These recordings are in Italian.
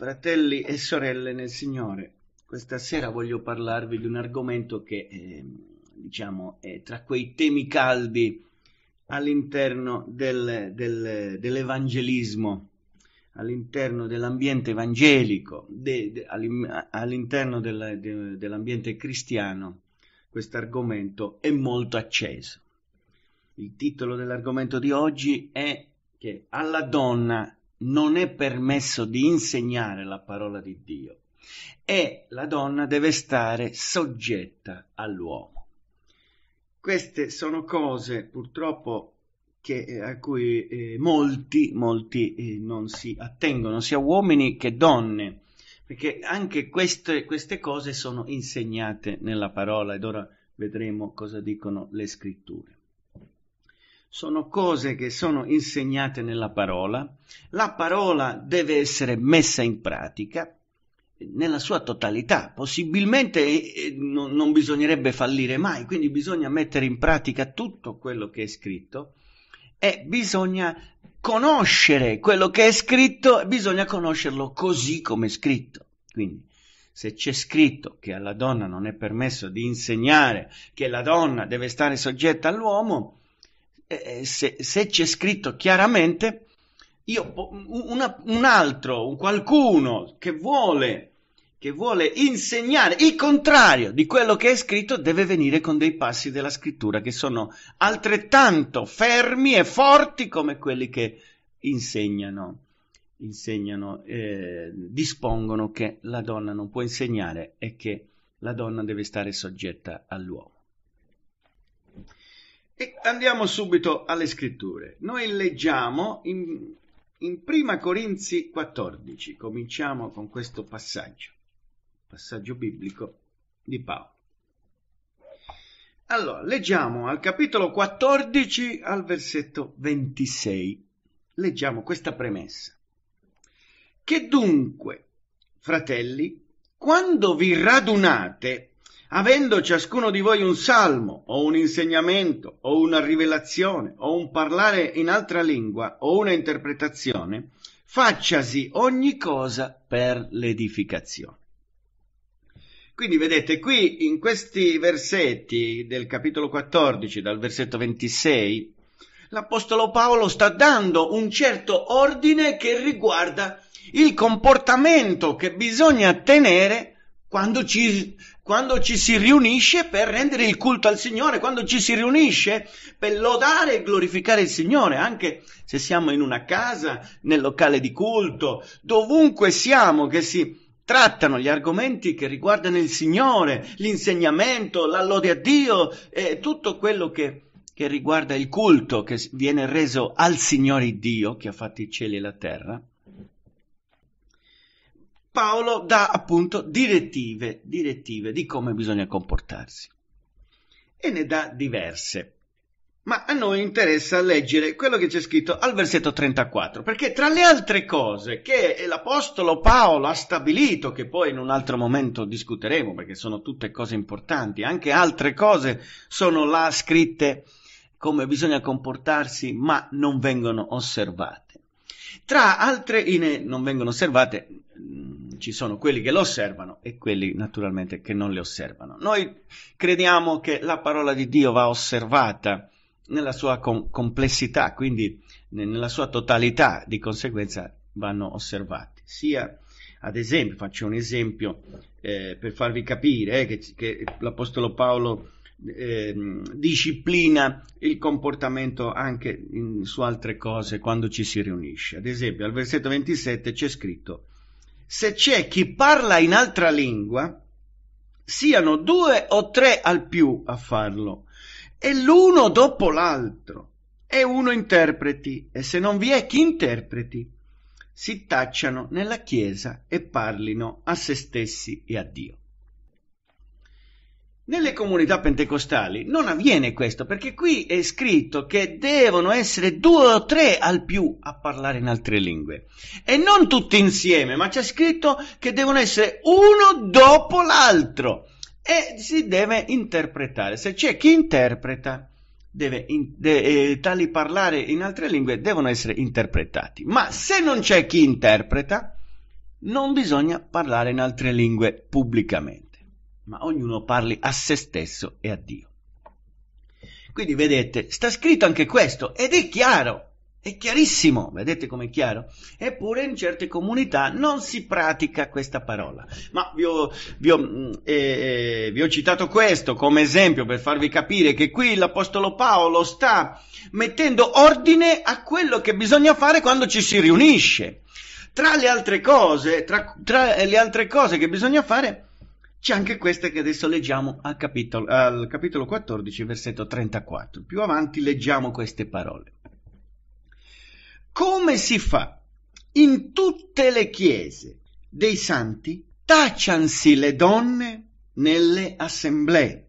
Fratelli e sorelle nel Signore, questa sera voglio parlarvi di un argomento che eh, diciamo è tra quei temi caldi all'interno del, del, dell'evangelismo, all'interno dell'ambiente evangelico, de, de, all'interno della, de, dell'ambiente cristiano. Questo argomento è molto acceso. Il titolo dell'argomento di oggi è che alla donna non è permesso di insegnare la parola di Dio e la donna deve stare soggetta all'uomo. Queste sono cose purtroppo che, eh, a cui eh, molti, molti eh, non si attengono, sia uomini che donne, perché anche queste, queste cose sono insegnate nella parola ed ora vedremo cosa dicono le scritture sono cose che sono insegnate nella parola, la parola deve essere messa in pratica eh, nella sua totalità, possibilmente eh, eh, non, non bisognerebbe fallire mai, quindi bisogna mettere in pratica tutto quello che è scritto e bisogna conoscere quello che è scritto, bisogna conoscerlo così come è scritto. Quindi se c'è scritto che alla donna non è permesso di insegnare, che la donna deve stare soggetta all'uomo, eh, eh, se, se, c'è scritto chiaramente, io, una, un altro, un qualcuno che vuole, che vuole insegnare il contrario di quello che è scritto, deve venire con dei passi della scrittura che sono altrettanto fermi e forti come quelli che insegnano insegnano, eh, dispongono che la donna non può insegnare e che la donna deve stare soggetta all'uomo. E andiamo subito alle scritture. Noi leggiamo in, in Prima Corinzi 14, cominciamo con questo passaggio, passaggio biblico di Paolo. Allora, leggiamo al capitolo 14 al versetto 26. Leggiamo questa premessa. Che dunque, fratelli, quando vi radunate avendo ciascuno di voi un salmo o un insegnamento o una rivelazione o un parlare in altra lingua o una interpretazione, facciasi ogni cosa per l'edificazione. Quindi vedete qui in questi versetti del capitolo 14, dal versetto 26, l'Apostolo Paolo sta dando un certo ordine che riguarda il comportamento che bisogna tenere quando ci quando ci si riunisce per rendere il culto al Signore, quando ci si riunisce per lodare e glorificare il Signore, anche se siamo in una casa, nel locale di culto, dovunque siamo che si trattano gli argomenti che riguardano il Signore, l'insegnamento, la lode a Dio e tutto quello che, che riguarda il culto che viene reso al Signore Dio che ha fatto i cieli e la terra. Paolo dà appunto direttive, direttive di come bisogna comportarsi e ne dà diverse. Ma a noi interessa leggere quello che c'è scritto al versetto 34, perché tra le altre cose che l'Apostolo Paolo ha stabilito, che poi in un altro momento discuteremo, perché sono tutte cose importanti, anche altre cose sono là scritte come bisogna comportarsi, ma non vengono osservate. Tra altre linee non vengono osservate, mm, ci sono quelli che lo osservano e quelli naturalmente che non le osservano. Noi crediamo che la parola di Dio va osservata nella sua com- complessità, quindi nella sua totalità, di conseguenza vanno osservati, sia ad esempio, faccio un esempio eh, per farvi capire eh, che, che l'Apostolo Paolo Ehm, disciplina il comportamento anche in, su altre cose quando ci si riunisce. Ad esempio, al versetto 27 c'è scritto: Se c'è chi parla in altra lingua, siano due o tre al più a farlo, e l'uno dopo l'altro, e uno interpreti, e se non vi è chi interpreti, si tacciano nella chiesa e parlino a se stessi e a Dio. Nelle comunità pentecostali non avviene questo perché qui è scritto che devono essere due o tre al più a parlare in altre lingue e non tutti insieme, ma c'è scritto che devono essere uno dopo l'altro e si deve interpretare. Se c'è chi interpreta, in, de, eh, tali parlare in altre lingue devono essere interpretati, ma se non c'è chi interpreta, non bisogna parlare in altre lingue pubblicamente ma ognuno parli a se stesso e a Dio. Quindi vedete, sta scritto anche questo ed è chiaro, è chiarissimo, vedete com'è chiaro? Eppure in certe comunità non si pratica questa parola. Ma vi ho, vi ho, mm, eh, eh, vi ho citato questo come esempio per farvi capire che qui l'Apostolo Paolo sta mettendo ordine a quello che bisogna fare quando ci si riunisce. Tra le altre cose, tra, tra le altre cose che bisogna fare c'è anche questa che adesso leggiamo al capitolo, al capitolo 14, versetto 34. Più avanti leggiamo queste parole. Come si fa in tutte le chiese dei santi tacciansi le donne nelle assemblee,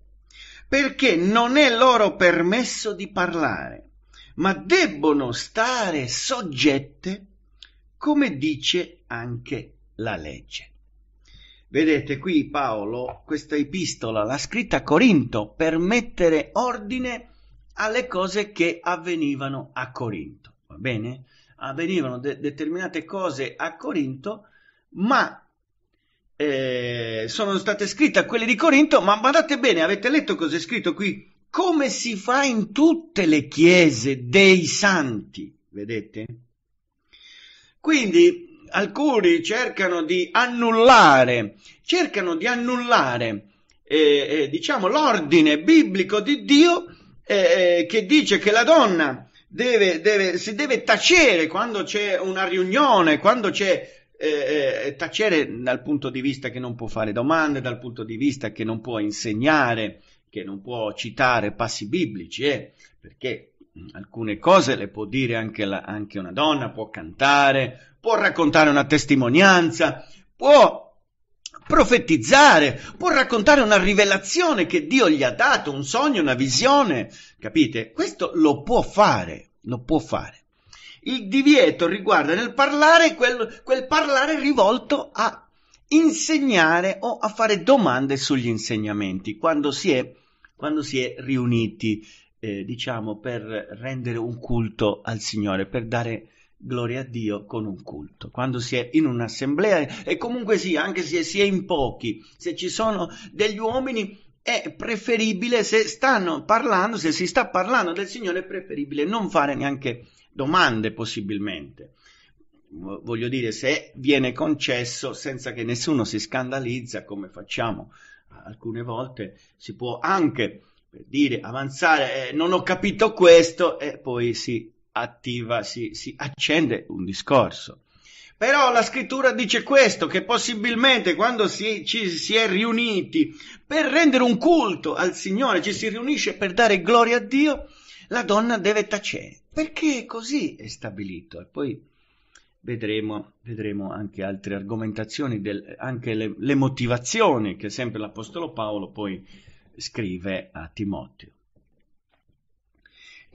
perché non è loro permesso di parlare, ma debbono stare soggette, come dice anche la legge. Vedete qui Paolo questa epistola l'ha scritta a Corinto per mettere ordine alle cose che avvenivano a Corinto, va bene? Avvenivano de- determinate cose a Corinto, ma eh, sono state scritte a quelle di Corinto, ma guardate bene, avete letto cosa è scritto qui? Come si fa in tutte le chiese dei santi, vedete? Quindi alcuni cercano di annullare, cercano di annullare, eh, eh, diciamo, l'ordine biblico di Dio eh, eh, che dice che la donna deve, deve, si deve tacere quando c'è una riunione, quando c'è eh, eh, tacere dal punto di vista che non può fare domande, dal punto di vista che non può insegnare, che non può citare passi biblici, perché alcune cose le può dire anche, la, anche una donna, può cantare, può raccontare una testimonianza, può profetizzare, può raccontare una rivelazione che Dio gli ha dato, un sogno, una visione, capite? Questo lo può fare, lo può fare. Il divieto riguarda nel parlare quel, quel parlare rivolto a insegnare o a fare domande sugli insegnamenti, quando si è, quando si è riuniti, eh, diciamo, per rendere un culto al Signore, per dare gloria a Dio con un culto, quando si è in un'assemblea e comunque sia, anche se si è in pochi, se ci sono degli uomini è preferibile se stanno parlando, se si sta parlando del Signore è preferibile non fare neanche domande possibilmente. Voglio dire, se viene concesso senza che nessuno si scandalizza, come facciamo alcune volte, si può anche per dire avanzare, eh, non ho capito questo, e poi si attiva, si, si accende un discorso. Però la scrittura dice questo, che possibilmente quando si, ci si è riuniti per rendere un culto al Signore, ci si riunisce per dare gloria a Dio, la donna deve tacere, perché così è stabilito. E poi vedremo, vedremo anche altre argomentazioni, del, anche le, le motivazioni che sempre l'Apostolo Paolo poi scrive a Timoteo.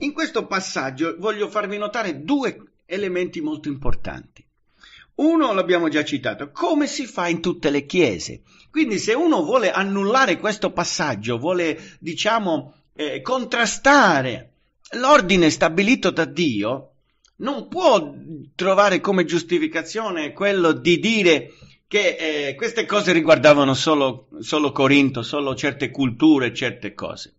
In questo passaggio voglio farvi notare due elementi molto importanti. Uno l'abbiamo già citato, come si fa in tutte le chiese. Quindi se uno vuole annullare questo passaggio, vuole, diciamo, eh, contrastare l'ordine stabilito da Dio, non può trovare come giustificazione quello di dire che eh, queste cose riguardavano solo, solo Corinto, solo certe culture, certe cose.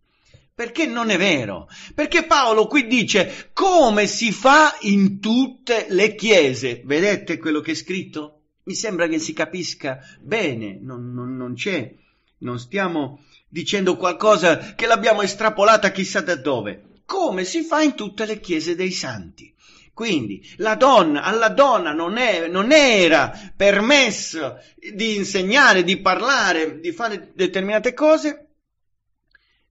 Perché non è vero? Perché Paolo qui dice come si fa in tutte le chiese. Vedete quello che è scritto? Mi sembra che si capisca bene, non, non, non c'è, non stiamo dicendo qualcosa che l'abbiamo estrapolata chissà da dove. Come si fa in tutte le chiese dei santi. Quindi la donna, alla donna non, è, non, era permesso di insegnare, di parlare, di fare determinate cose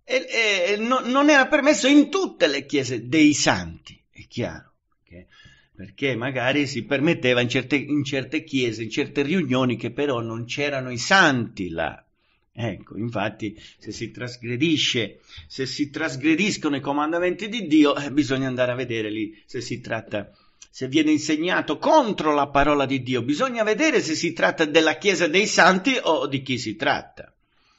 e, e no, non era permesso in tutte le chiese dei santi, è chiaro, okay? perché magari si permetteva in certe, in certe, chiese, in certe riunioni che però non c'erano i santi là. Ecco, infatti, se si trasgredisce, se si trasgrediscono i comandamenti di Dio, eh, bisogna andare a vedere lì se si tratta se viene insegnato contro la parola di Dio, bisogna vedere se si tratta della Chiesa dei Santi o di chi si tratta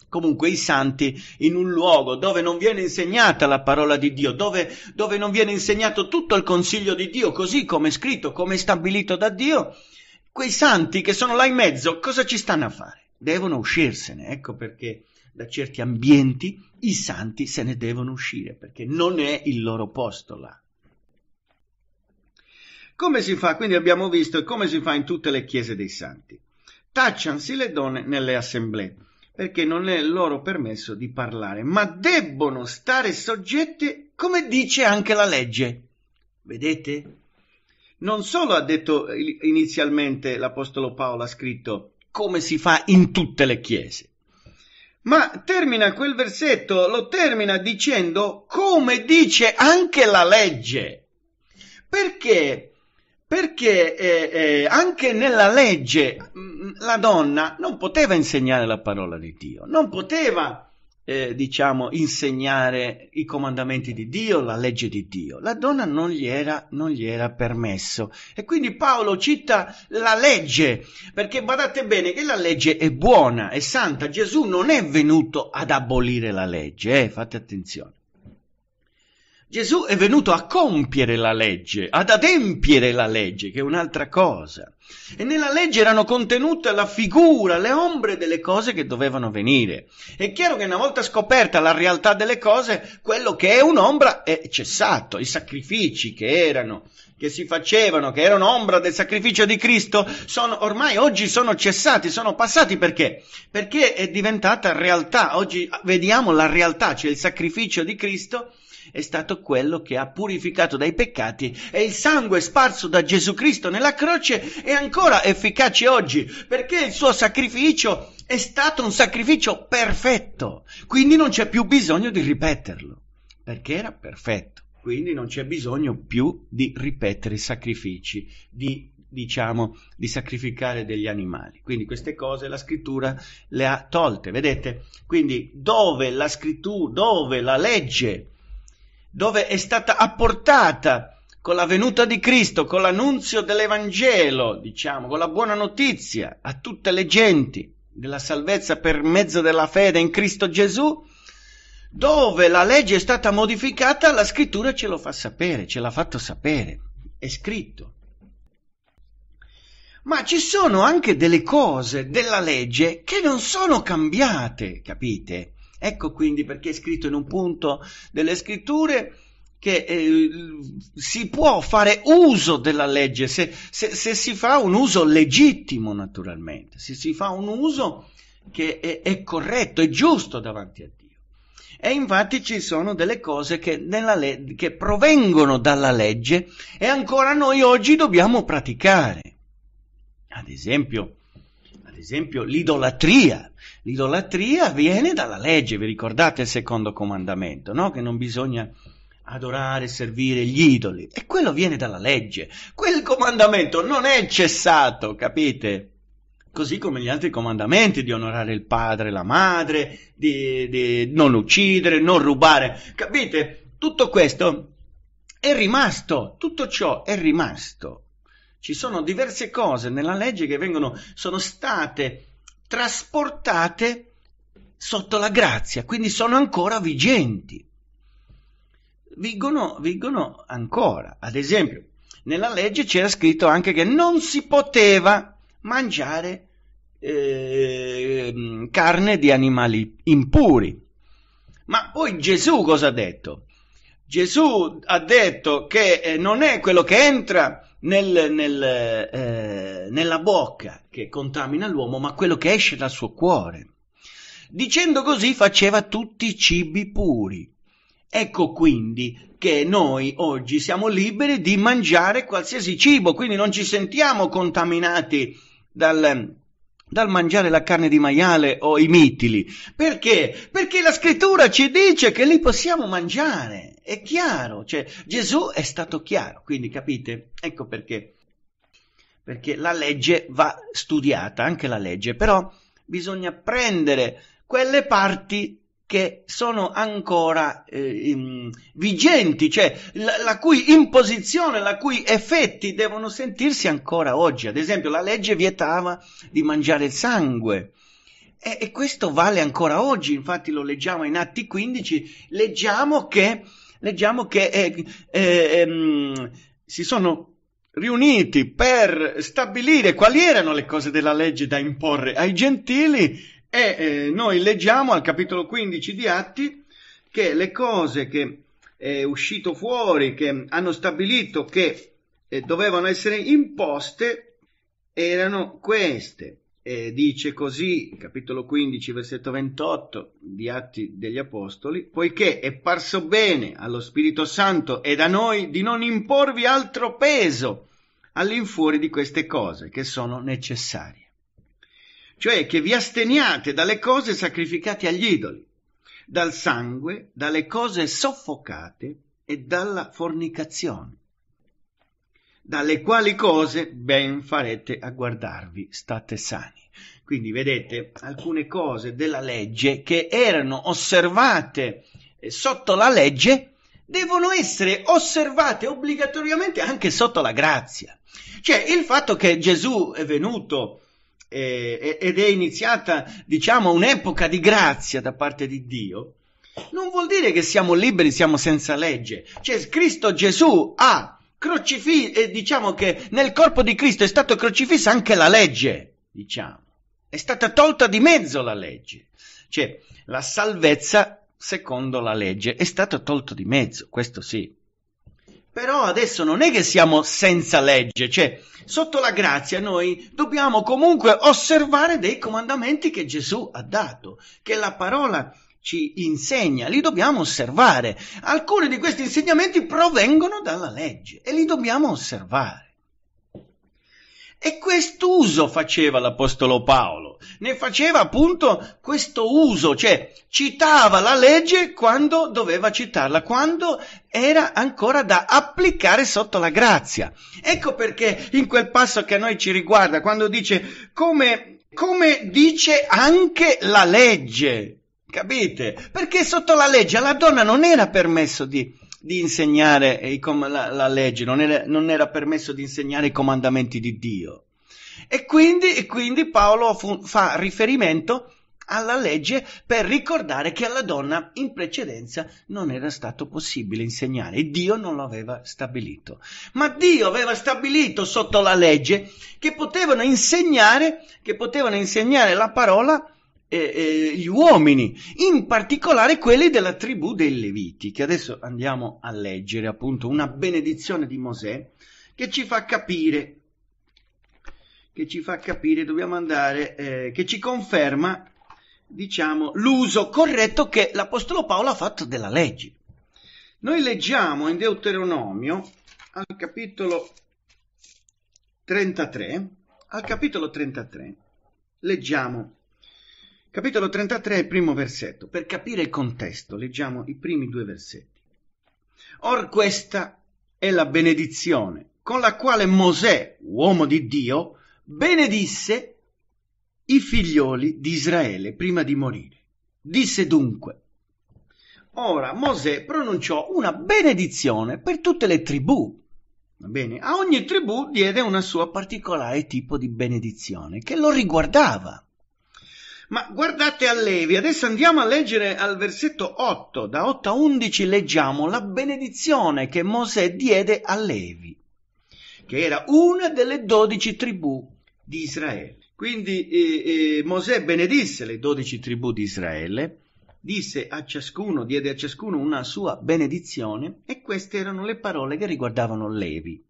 comunque i santi in un luogo dove non viene insegnata la parola di Dio, dove, dove, non viene insegnato tutto il consiglio di Dio, così come è scritto, come è stabilito da Dio, quei santi che sono là in mezzo, cosa ci stanno a fare? Devono uscirsene, ecco perché da certi ambienti i santi se ne devono uscire, perché non è il loro posto là. Come si fa? Quindi abbiamo visto come si fa in tutte le chiese dei santi. Tacciansi le donne nelle assemblee perché non è loro permesso di parlare, ma debbono stare soggette come dice anche la legge. Vedete? Non solo ha detto inizialmente l'Apostolo Paolo ha scritto come si fa in tutte le chiese, ma termina quel versetto, lo termina dicendo come dice anche la legge. Perché perché eh, eh, anche nella legge mm, la donna non poteva insegnare la parola di Dio, non poteva, eh, diciamo, insegnare i comandamenti di Dio, la legge di Dio. La donna non gli, era, non gli era permesso. E quindi Paolo cita la legge, perché badate bene che la legge è buona, è santa. Gesù non è venuto ad abolire la legge, eh, fate attenzione. Gesù è venuto a compiere la legge, ad adempiere la legge, che è un'altra cosa. E nella legge erano contenute la figura, le ombre delle cose che dovevano venire. È chiaro che una volta scoperta la realtà delle cose, quello che è un'ombra è cessato. I sacrifici che erano, che si facevano, che erano ombra del sacrificio di Cristo, sono, ormai oggi sono cessati, sono passati perché? Perché è diventata realtà. Oggi vediamo la realtà, cioè il sacrificio di Cristo è stato quello che ha purificato dai peccati e il sangue sparso da Gesù Cristo nella croce è ancora efficace oggi perché il suo sacrificio è stato un sacrificio perfetto, quindi non c'è più bisogno di ripeterlo, perché era perfetto, quindi non c'è bisogno più di ripetere i sacrifici, di diciamo, di sacrificare degli animali. Quindi queste cose la scrittura le ha tolte, vedete? Quindi dove la scrittura, dove la legge dove è stata apportata con la venuta di Cristo, con l'annunzio dell'Evangelo, diciamo, con la buona notizia a tutte le genti della salvezza per mezzo della fede in Cristo Gesù, dove la legge è stata modificata, la scrittura ce lo fa sapere, ce l'ha fatto sapere, è scritto. Ma ci sono anche delle cose della legge che non sono cambiate, capite? Ecco quindi perché è scritto in un punto delle scritture che eh, si può fare uso della legge se, se, se, si fa un uso legittimo naturalmente, se si fa un uso che è, è corretto, è giusto davanti a Dio. E infatti ci sono delle cose che, le- che, provengono dalla legge e ancora noi oggi dobbiamo praticare. Ad esempio, ad esempio l'idolatria. L'idolatria viene dalla legge, vi ricordate il secondo comandamento, no? Che non bisogna adorare, servire gli idoli. E quello viene dalla legge. Quel comandamento non è cessato, capite? Così come gli altri comandamenti di onorare il padre e la madre, di, di non uccidere, non rubare. Capite? Tutto questo è rimasto, tutto ciò è rimasto. Ci sono diverse cose nella legge che vengono, sono state trasportate sotto la grazia, quindi sono ancora vigenti. Vigono, vigono ancora. Ad esempio, nella legge c'era scritto anche che non si poteva mangiare eh, carne di animali impuri. Ma poi Gesù cosa ha detto? Gesù ha detto che eh, non è quello che entra nel, nel, eh, nella bocca che contamina l'uomo, ma quello che esce dal suo cuore. Dicendo così faceva tutti i cibi puri. Ecco quindi che noi oggi siamo liberi di mangiare qualsiasi cibo, quindi non ci sentiamo contaminati dal, dal mangiare la carne di maiale o i mitili. Perché? Perché la scrittura ci dice che li possiamo mangiare. È chiaro, cioè Gesù è stato chiaro, quindi capite? Ecco perché. Perché la legge va studiata, anche la legge, però bisogna prendere quelle parti che sono ancora eh, in, vigenti, cioè la, la, cui imposizione, la cui effetti devono sentirsi ancora oggi. Ad esempio, la legge vietava di mangiare sangue. E, e questo vale ancora oggi, infatti lo leggiamo in Atti 15, leggiamo che leggiamo che eh, eh, ehm, si sono riuniti per stabilire quali erano le cose della legge da imporre ai gentili e eh, noi leggiamo al capitolo 15 di Atti che le cose che è uscito fuori, che hanno stabilito che eh, dovevano essere imposte, erano queste eh, dice così, capitolo 15, versetto 28 di Atti degli Apostoli, poiché è parso bene allo Spirito Santo ed a noi di non imporvi altro peso all'infuori di queste cose che sono necessarie. Cioè che vi asteniate dalle cose sacrificate agli idoli, dal sangue, dalle cose soffocate e dalla fornicazione dalle quali cose ben farete a guardarvi, state sani. Quindi vedete alcune cose della legge che erano osservate eh, sotto la legge devono essere osservate obbligatoriamente anche sotto la grazia. Cioè il fatto che Gesù è venuto eh, ed è iniziata, diciamo, un'epoca di grazia da parte di Dio, non vuol dire che siamo liberi, siamo senza legge. Cioè Cristo Gesù ha crocifisso, eh, diciamo che nel corpo di Cristo è stata crocifissa anche la legge, diciamo, è stata tolta di mezzo la legge, cioè la salvezza secondo la legge è stata tolta di mezzo, questo sì. Però adesso non è che siamo senza legge, cioè sotto la grazia noi dobbiamo comunque osservare dei comandamenti che Gesù ha dato, che la parola ci insegna, li dobbiamo osservare. Alcuni di questi insegnamenti provengono dalla legge e li dobbiamo osservare. E quest'uso faceva l'Apostolo Paolo, ne faceva appunto questo uso, cioè citava la legge quando doveva citarla, quando era ancora da applicare sotto la grazia. Ecco perché in quel passo che a noi ci riguarda, quando dice come, come dice anche la legge, Capite? Perché sotto la legge alla donna non era permesso di, di insegnare la, la legge, non era, non era, permesso di insegnare i comandamenti di Dio. E quindi, e quindi Paolo fu, fa riferimento alla legge per ricordare che alla donna in precedenza non era stato possibile insegnare, Dio non lo aveva stabilito. Ma Dio aveva stabilito sotto la legge che potevano insegnare, che potevano insegnare la parola eh, gli uomini, in particolare quelli della tribù dei Leviti, che adesso andiamo a leggere appunto una benedizione di Mosè che ci fa capire, che ci fa capire, dobbiamo andare, eh, che ci conferma, diciamo, l'uso corretto che l'Apostolo Paolo ha fatto della legge. Noi leggiamo in Deuteronomio al capitolo 33, al capitolo 33, leggiamo Capitolo 33, primo versetto. Per capire il contesto, leggiamo i primi due versetti. Or questa è la benedizione con la quale Mosè, uomo di Dio, benedisse i figlioli di Israele prima di morire. Disse dunque, ora Mosè pronunciò una benedizione per tutte le tribù. Va bene? A ogni tribù diede una sua particolare tipo di benedizione che lo riguardava. Ma guardate a Levi, adesso andiamo a leggere al versetto 8, da 8 a 11 leggiamo la benedizione che Mosè diede a Levi, che era una delle dodici tribù di Israele. Quindi eh, eh, Mosè benedisse le dodici tribù di Israele, disse a ciascuno, diede a ciascuno una sua benedizione e queste erano le parole che riguardavano Levi.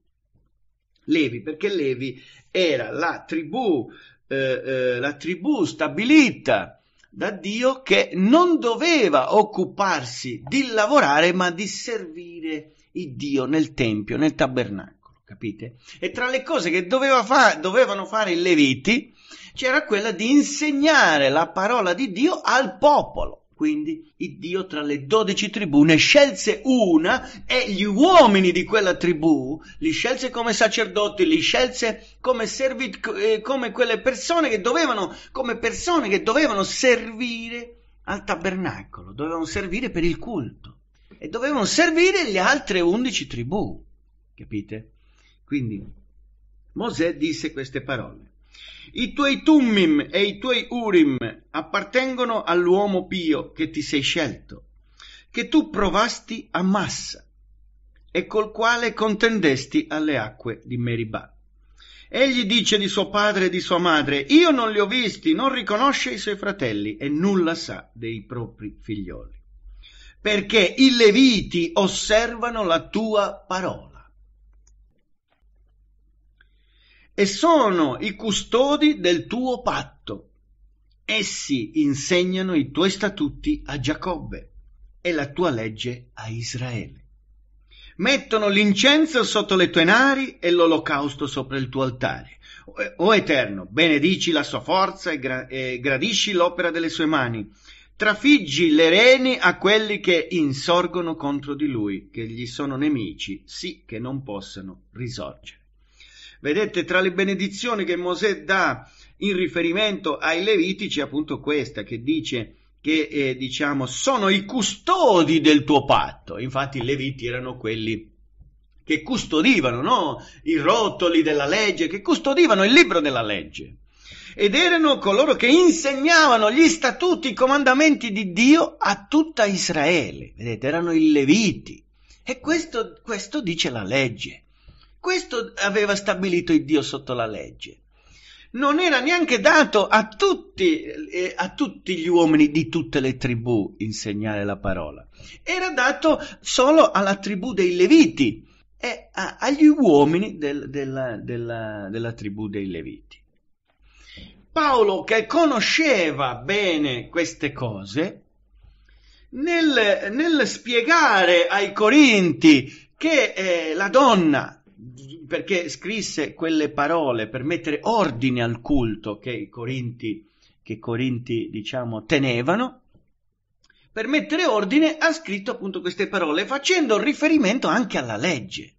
Levi, perché Levi era la tribù eh, eh, la tribù stabilita da Dio che non doveva occuparsi di lavorare ma di servire il Dio nel Tempio, nel tabernacolo, capite? E tra le cose che doveva fa- dovevano fare i Leviti c'era quella di insegnare la parola di Dio al popolo. Quindi Dio tra le dodici tribù ne scelse una e gli uomini di quella tribù li scelse come sacerdoti, li scelse come, servi, eh, come quelle persone che dovevano, come persone che dovevano servire al tabernacolo, dovevano servire per il culto e dovevano servire le altre undici tribù, capite? Quindi Mosè disse queste parole. I tuoi Tummim e i tuoi Urim appartengono all'uomo pio che ti sei scelto, che tu provasti a Massa e col quale contendesti alle acque di Meribah. Egli dice di suo padre e di sua madre, io non li ho visti, non riconosce i suoi fratelli e nulla sa dei propri figlioli, perché i Leviti osservano la tua parola e sono i custodi del tuo patto. Essi insegnano i tuoi statuti a Giacobbe e la tua legge a Israele. Mettono l'incenso sotto le tue nari e l'olocausto sopra il tuo altare. O Eterno, benedici la sua forza e, gra- e gradisci l'opera delle sue mani. Trafiggi le reni a quelli che insorgono contro di lui, che gli sono nemici, sì che non possano risorgere. Vedete, tra le benedizioni che Mosè dà in riferimento ai Leviti c'è appunto questa che dice che eh, diciamo sono i custodi del tuo patto. Infatti i Leviti erano quelli che custodivano no? i rotoli della legge, che custodivano il libro della legge. Ed erano coloro che insegnavano gli statuti, i comandamenti di Dio a tutta Israele. Vedete, erano i Leviti. E questo, questo dice la legge. Questo aveva stabilito il Dio sotto la legge. Non era neanche dato a tutti, eh, a tutti gli uomini di tutte le tribù insegnare la parola. Era dato solo alla tribù dei Leviti e a, agli uomini del, della, della, della tribù dei Leviti. Paolo, che conosceva bene queste cose, nel, nel, spiegare ai Corinti che eh, la donna perché scrisse quelle parole per mettere ordine al culto che i Corinti, che i Corinti diciamo, tenevano, per mettere ordine ha scritto appunto queste parole facendo riferimento anche alla legge.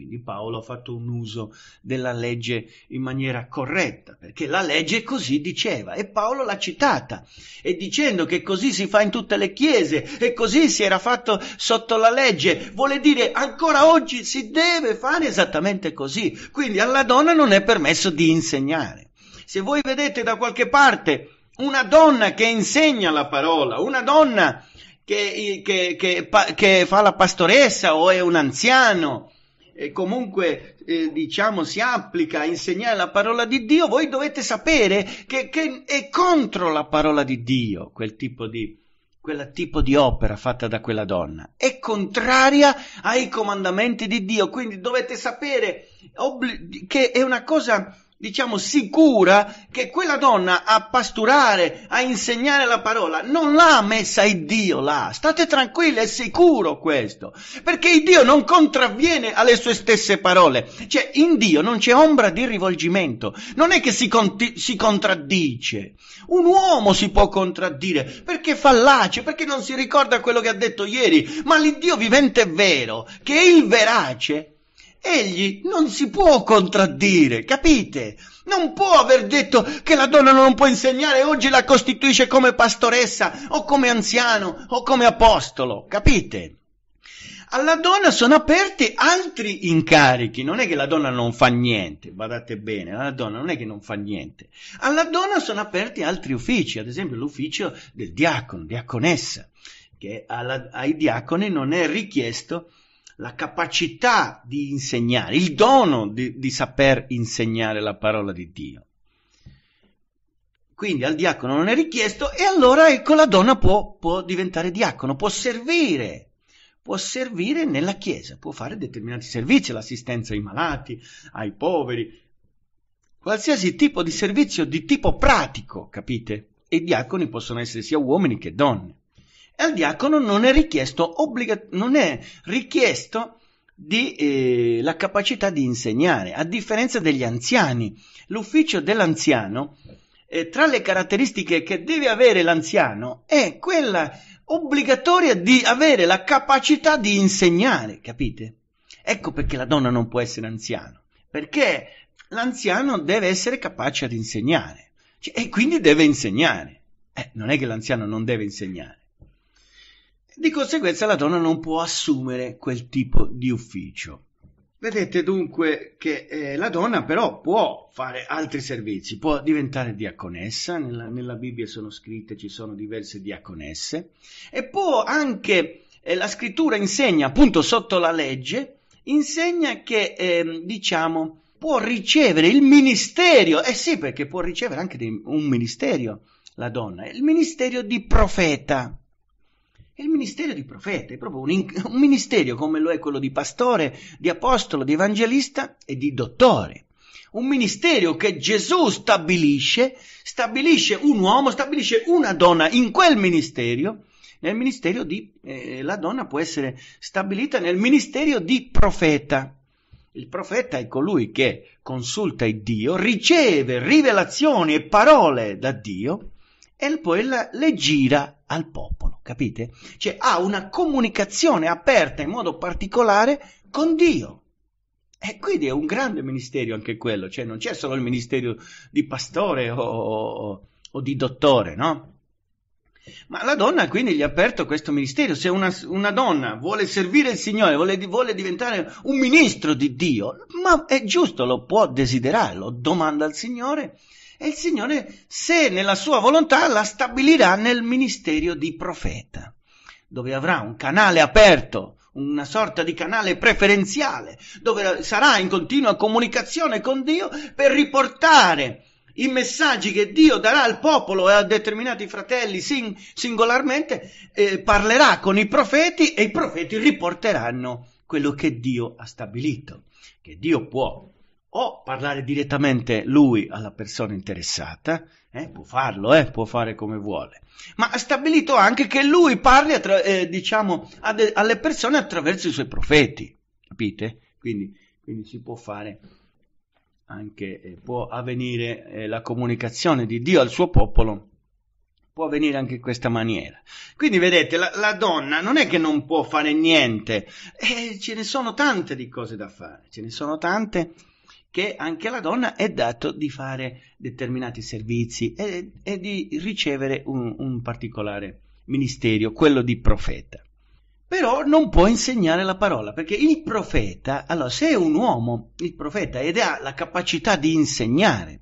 Quindi Paolo ha fatto un uso della legge in maniera corretta, perché la legge così diceva e Paolo l'ha citata, e dicendo che così si fa in tutte le chiese e così si era fatto sotto la legge, vuole dire ancora oggi si deve fare esattamente così. Quindi alla donna non è permesso di insegnare. Se voi vedete da qualche parte una donna che insegna la parola, una donna che, che, che, che fa la pastoressa o è un anziano, e comunque eh, diciamo si applica a insegnare la parola di Dio, voi dovete sapere che, che è contro la parola di Dio quel tipo di, quel tipo di opera fatta da quella donna. È contraria ai comandamenti di Dio, quindi dovete sapere obli- che è una cosa diciamo, sicura che quella donna a pasturare, a insegnare la parola, non l'ha messa il Dio là. State tranquilli, è sicuro questo. Perché il Dio non contravviene alle sue stesse parole. Cioè, in Dio non c'è ombra di rivolgimento. Non è che si, conti- si contraddice. Un uomo si può contraddire perché fallace, perché non si ricorda quello che ha detto ieri. Ma l'Iddio vivente è vero, che è il verace, egli non si può contraddire, capite? Non può aver detto che la donna non può insegnare, e oggi la costituisce come pastoressa o come anziano o come apostolo, capite? Alla donna sono aperti altri incarichi, non è che la donna non fa niente, badate bene, la donna non è che non fa niente. Alla donna sono aperti altri uffici, ad esempio l'ufficio del diacono, diaconessa, che alla, ai diaconi non è richiesto la capacità di insegnare, il dono di, di saper insegnare la parola di Dio. Quindi al diacono non è richiesto e allora ecco la donna può, può diventare diacono, può servire può servire nella Chiesa, può fare determinati servizi, l'assistenza ai malati, ai poveri, qualsiasi tipo di servizio di tipo pratico, capite? E i diaconi possono essere sia uomini che donne e al diacono non è richiesto, obbliga- non è richiesto di, eh, la capacità di insegnare, a differenza degli anziani. L'ufficio dell'anziano, eh, tra le caratteristiche che deve avere l'anziano, è quella obbligatoria di avere la capacità di insegnare, capite? Ecco perché la donna non può essere anziana, perché l'anziano deve essere capace di insegnare cioè, e quindi deve insegnare. Eh, non è che l'anziano non deve insegnare. Di conseguenza la donna non può assumere quel tipo di ufficio. Vedete dunque che eh, la donna però può fare altri servizi, può diventare diaconessa, nella, nella Bibbia sono scritte, ci sono diverse diaconesse, e può anche, eh, la scrittura insegna appunto sotto la legge, insegna che eh, diciamo può ricevere il ministerio, eh sì perché può ricevere anche un ministerio la donna, il ministerio di profeta. È il ministero di profeta, è proprio un, un ministero come lo è quello di pastore, di apostolo, di evangelista e di dottore un ministero che Gesù stabilisce, stabilisce un uomo, stabilisce una donna in quel ministero, nel ministero di, eh, la donna può essere stabilita nel ministero di profeta. Il profeta è colui che consulta Dio, riceve rivelazioni e parole da Dio e poi le gira al popolo, capite? Cioè ha una comunicazione aperta in modo particolare con Dio. E quindi è un grande ministero anche quello, cioè non c'è solo il ministero di pastore o, o, o di dottore, no? Ma la donna quindi gli ha aperto questo ministero. Se una, una donna vuole servire il Signore, vuole, vuole, diventare un ministro di Dio, ma è giusto, lo può desiderare, lo domanda al Signore e il Signore, se nella sua volontà, la stabilirà nel ministerio di profeta, dove avrà un canale aperto, una sorta di canale preferenziale, dove sarà in continua comunicazione con Dio per riportare i messaggi che Dio darà al popolo e a determinati fratelli sing- singolarmente, eh, parlerà con i profeti e i profeti riporteranno quello che Dio ha stabilito, che Dio può o parlare direttamente lui alla persona interessata, eh, può farlo, eh, può fare come vuole, ma ha stabilito anche che lui parli attra- eh, diciamo, ad- alle persone attraverso i suoi profeti, capite? Quindi, quindi si può fare anche, eh, può avvenire eh, la comunicazione di Dio al suo popolo può avvenire anche in questa maniera. Quindi vedete, la, la, donna non è che non può fare niente, eh, ce ne sono tante di cose da fare, ce ne sono tante che anche alla donna è dato di fare determinati servizi e, e di ricevere un, un particolare ministerio, quello di profeta. Però non può insegnare la parola, perché il profeta, allora se è un uomo, il profeta, ed ha la capacità di insegnare,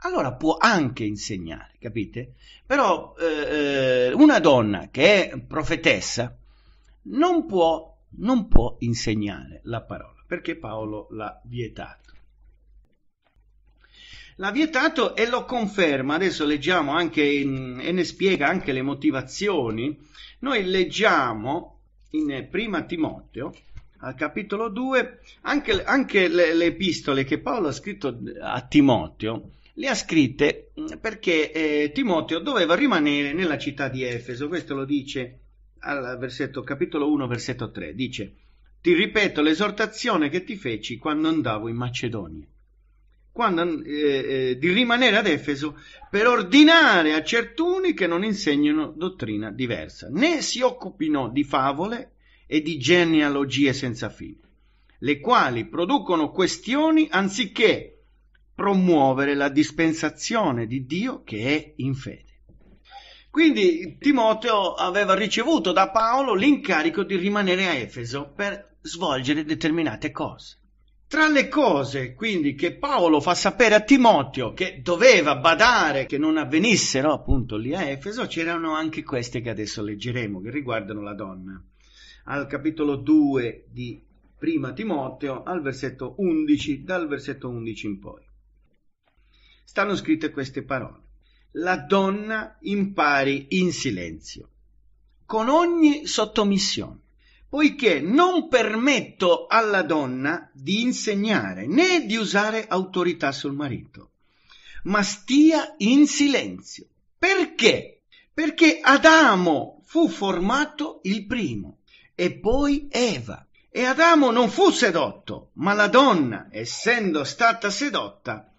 allora può anche insegnare, capite? Però eh, eh una donna che è profetessa non può, non può insegnare la parola, perché Paolo l'ha vietato. L'ha vietato e lo conferma, adesso leggiamo anche in, e ne spiega anche le motivazioni. Noi leggiamo in prima Timoteo, al capitolo 2, anche, anche le, le, epistole che Paolo ha scritto a Timoteo, le ha scritte perché eh, Timoteo doveva rimanere nella città di Efeso, questo lo dice al versetto, capitolo 1, versetto 3, dice, ti ripeto l'esortazione che ti feci quando andavo in Macedonia quando, eh, eh, di rimanere ad Efeso per ordinare a certuni che non insegnino dottrina diversa, né si occupino di favole e di genealogie senza fine, le quali producono questioni anziché promuovere la dispensazione di Dio che è in fede. Quindi Timoteo aveva ricevuto da Paolo l'incarico di rimanere a Efeso per svolgere determinate cose. Tra le cose quindi che Paolo fa sapere a Timoteo che doveva badare che non avvenissero appunto lì a Efeso, c'erano anche queste che adesso leggeremo, che riguardano la donna. Al capitolo 2 di prima Timoteo, al versetto 11, dal versetto 11 in poi. Stanno scritte queste parole. La donna impari in silenzio, con ogni sottomissione poiché non permetto alla donna di insegnare né di usare autorità sul marito, ma stia in silenzio. Perché? Perché Adamo fu formato il primo e poi Eva. E Adamo non fu sedotto, ma la donna, essendo stata sedotta,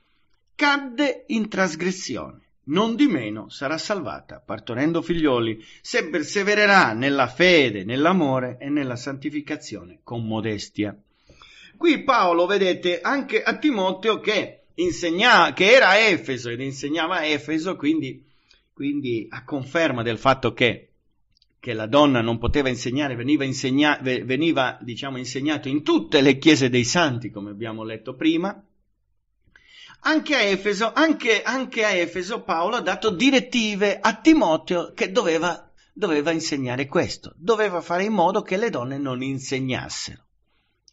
cadde in trasgressione. Nondimeno sarà salvata, partorendo figlioli, se persevererà nella fede, nell'amore e nella santificazione con modestia. Qui Paolo, vedete, anche a Timoteo che insegnava, che era a Efeso ed insegnava a Efeso, quindi, quindi a conferma del fatto che, che, la donna non poteva insegnare, veniva, insegna, veniva diciamo, insegnato in tutte le chiese dei santi, come abbiamo letto prima, anche a, Efeso, anche, anche a Efeso Paolo ha dato direttive a Timoteo che doveva, doveva insegnare questo, doveva fare in modo che le donne non insegnassero.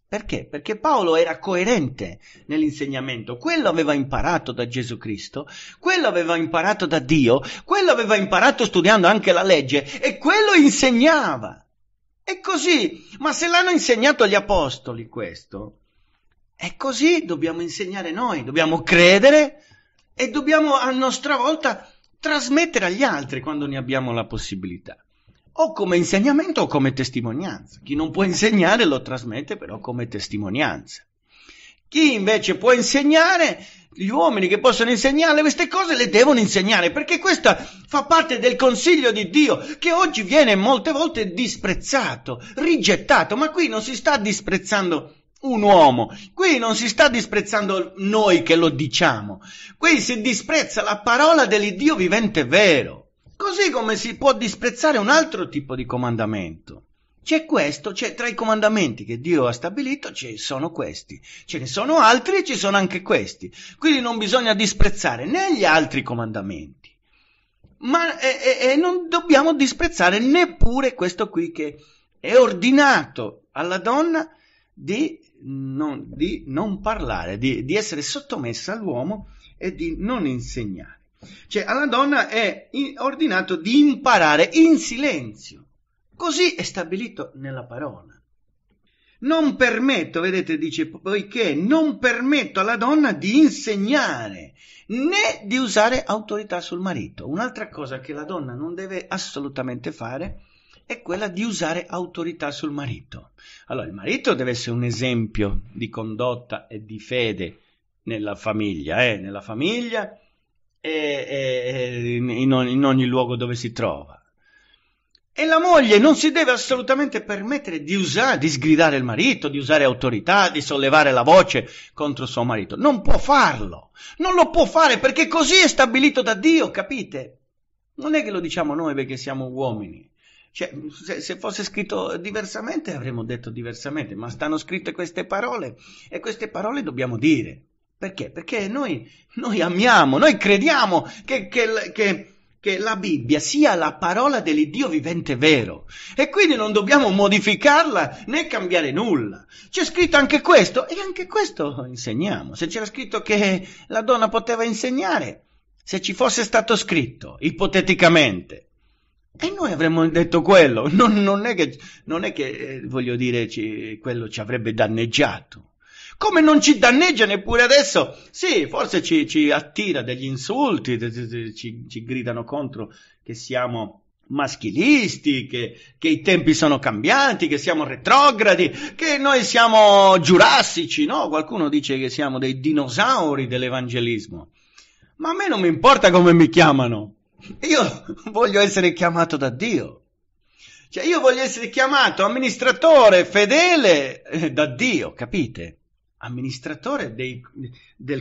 Perché? Perché Paolo era coerente nell'insegnamento, quello aveva imparato da Gesù Cristo, quello aveva imparato da Dio, quello aveva imparato studiando anche la legge e quello insegnava. È così, ma se l'hanno insegnato gli apostoli questo, e così dobbiamo insegnare noi, dobbiamo credere e dobbiamo a nostra volta trasmettere agli altri quando ne abbiamo la possibilità. O come insegnamento o come testimonianza. Chi non può insegnare lo trasmette però come testimonianza. Chi invece può insegnare, gli uomini che possono insegnare queste cose le devono insegnare, perché questa fa parte del consiglio di Dio che oggi viene molte volte disprezzato, rigettato, ma qui non si sta disprezzando un uomo. Qui non si sta disprezzando noi che lo diciamo, qui si disprezza la parola dell'Iddio vivente vero, così come si può disprezzare un altro tipo di comandamento. C'è questo, c'è tra i comandamenti che Dio ha stabilito, ci sono questi, ce ne sono altri e ci sono anche questi. Quindi non bisogna disprezzare né gli altri comandamenti, ma e, e, e non dobbiamo disprezzare neppure questo qui che è ordinato alla donna di non, di non parlare, di, di essere sottomessa all'uomo e di non insegnare. Cioè alla donna è ordinato di imparare in silenzio. Così è stabilito nella parola. Non permetto, vedete, dice poiché non permetto alla donna di insegnare né di usare autorità sul marito. Un'altra cosa che la donna non deve assolutamente fare è è quella di usare autorità sul marito. Allora, il marito deve essere un esempio di condotta e di fede nella famiglia, eh? nella famiglia e, e in, ogni, in ogni luogo dove si trova. E la moglie non si deve assolutamente permettere di usare, di sgridare il marito, di usare autorità, di sollevare la voce contro suo marito. Non può farlo. Non lo può fare perché così è stabilito da Dio, capite? Non è che lo diciamo noi perché siamo uomini. Cioè, se, se, fosse scritto diversamente avremmo detto diversamente, ma stanno scritte queste parole e queste parole dobbiamo dire. Perché? Perché noi, noi amiamo, noi crediamo che, che, che che la Bibbia sia la parola dell'Iddio vivente vero e quindi non dobbiamo modificarla né cambiare nulla. C'è scritto anche questo e anche questo insegniamo. Se c'era scritto che la donna poteva insegnare, se ci fosse stato scritto, ipoteticamente, e noi avremmo detto quello, non, non è che, non è che eh, voglio dire, ci, quello ci avrebbe danneggiato. Come non ci danneggia neppure adesso? Sì, forse ci, ci attira degli insulti, ci, ci, gridano contro che siamo maschilisti, che, che i tempi sono cambianti, che siamo retrogradi, che noi siamo giurassici, no? Qualcuno dice che siamo dei dinosauri dell'evangelismo. Ma a me non mi importa come mi chiamano, io voglio essere chiamato da Dio. Cioè io voglio essere chiamato amministratore fedele eh, da Dio, capite? Amministratore dei,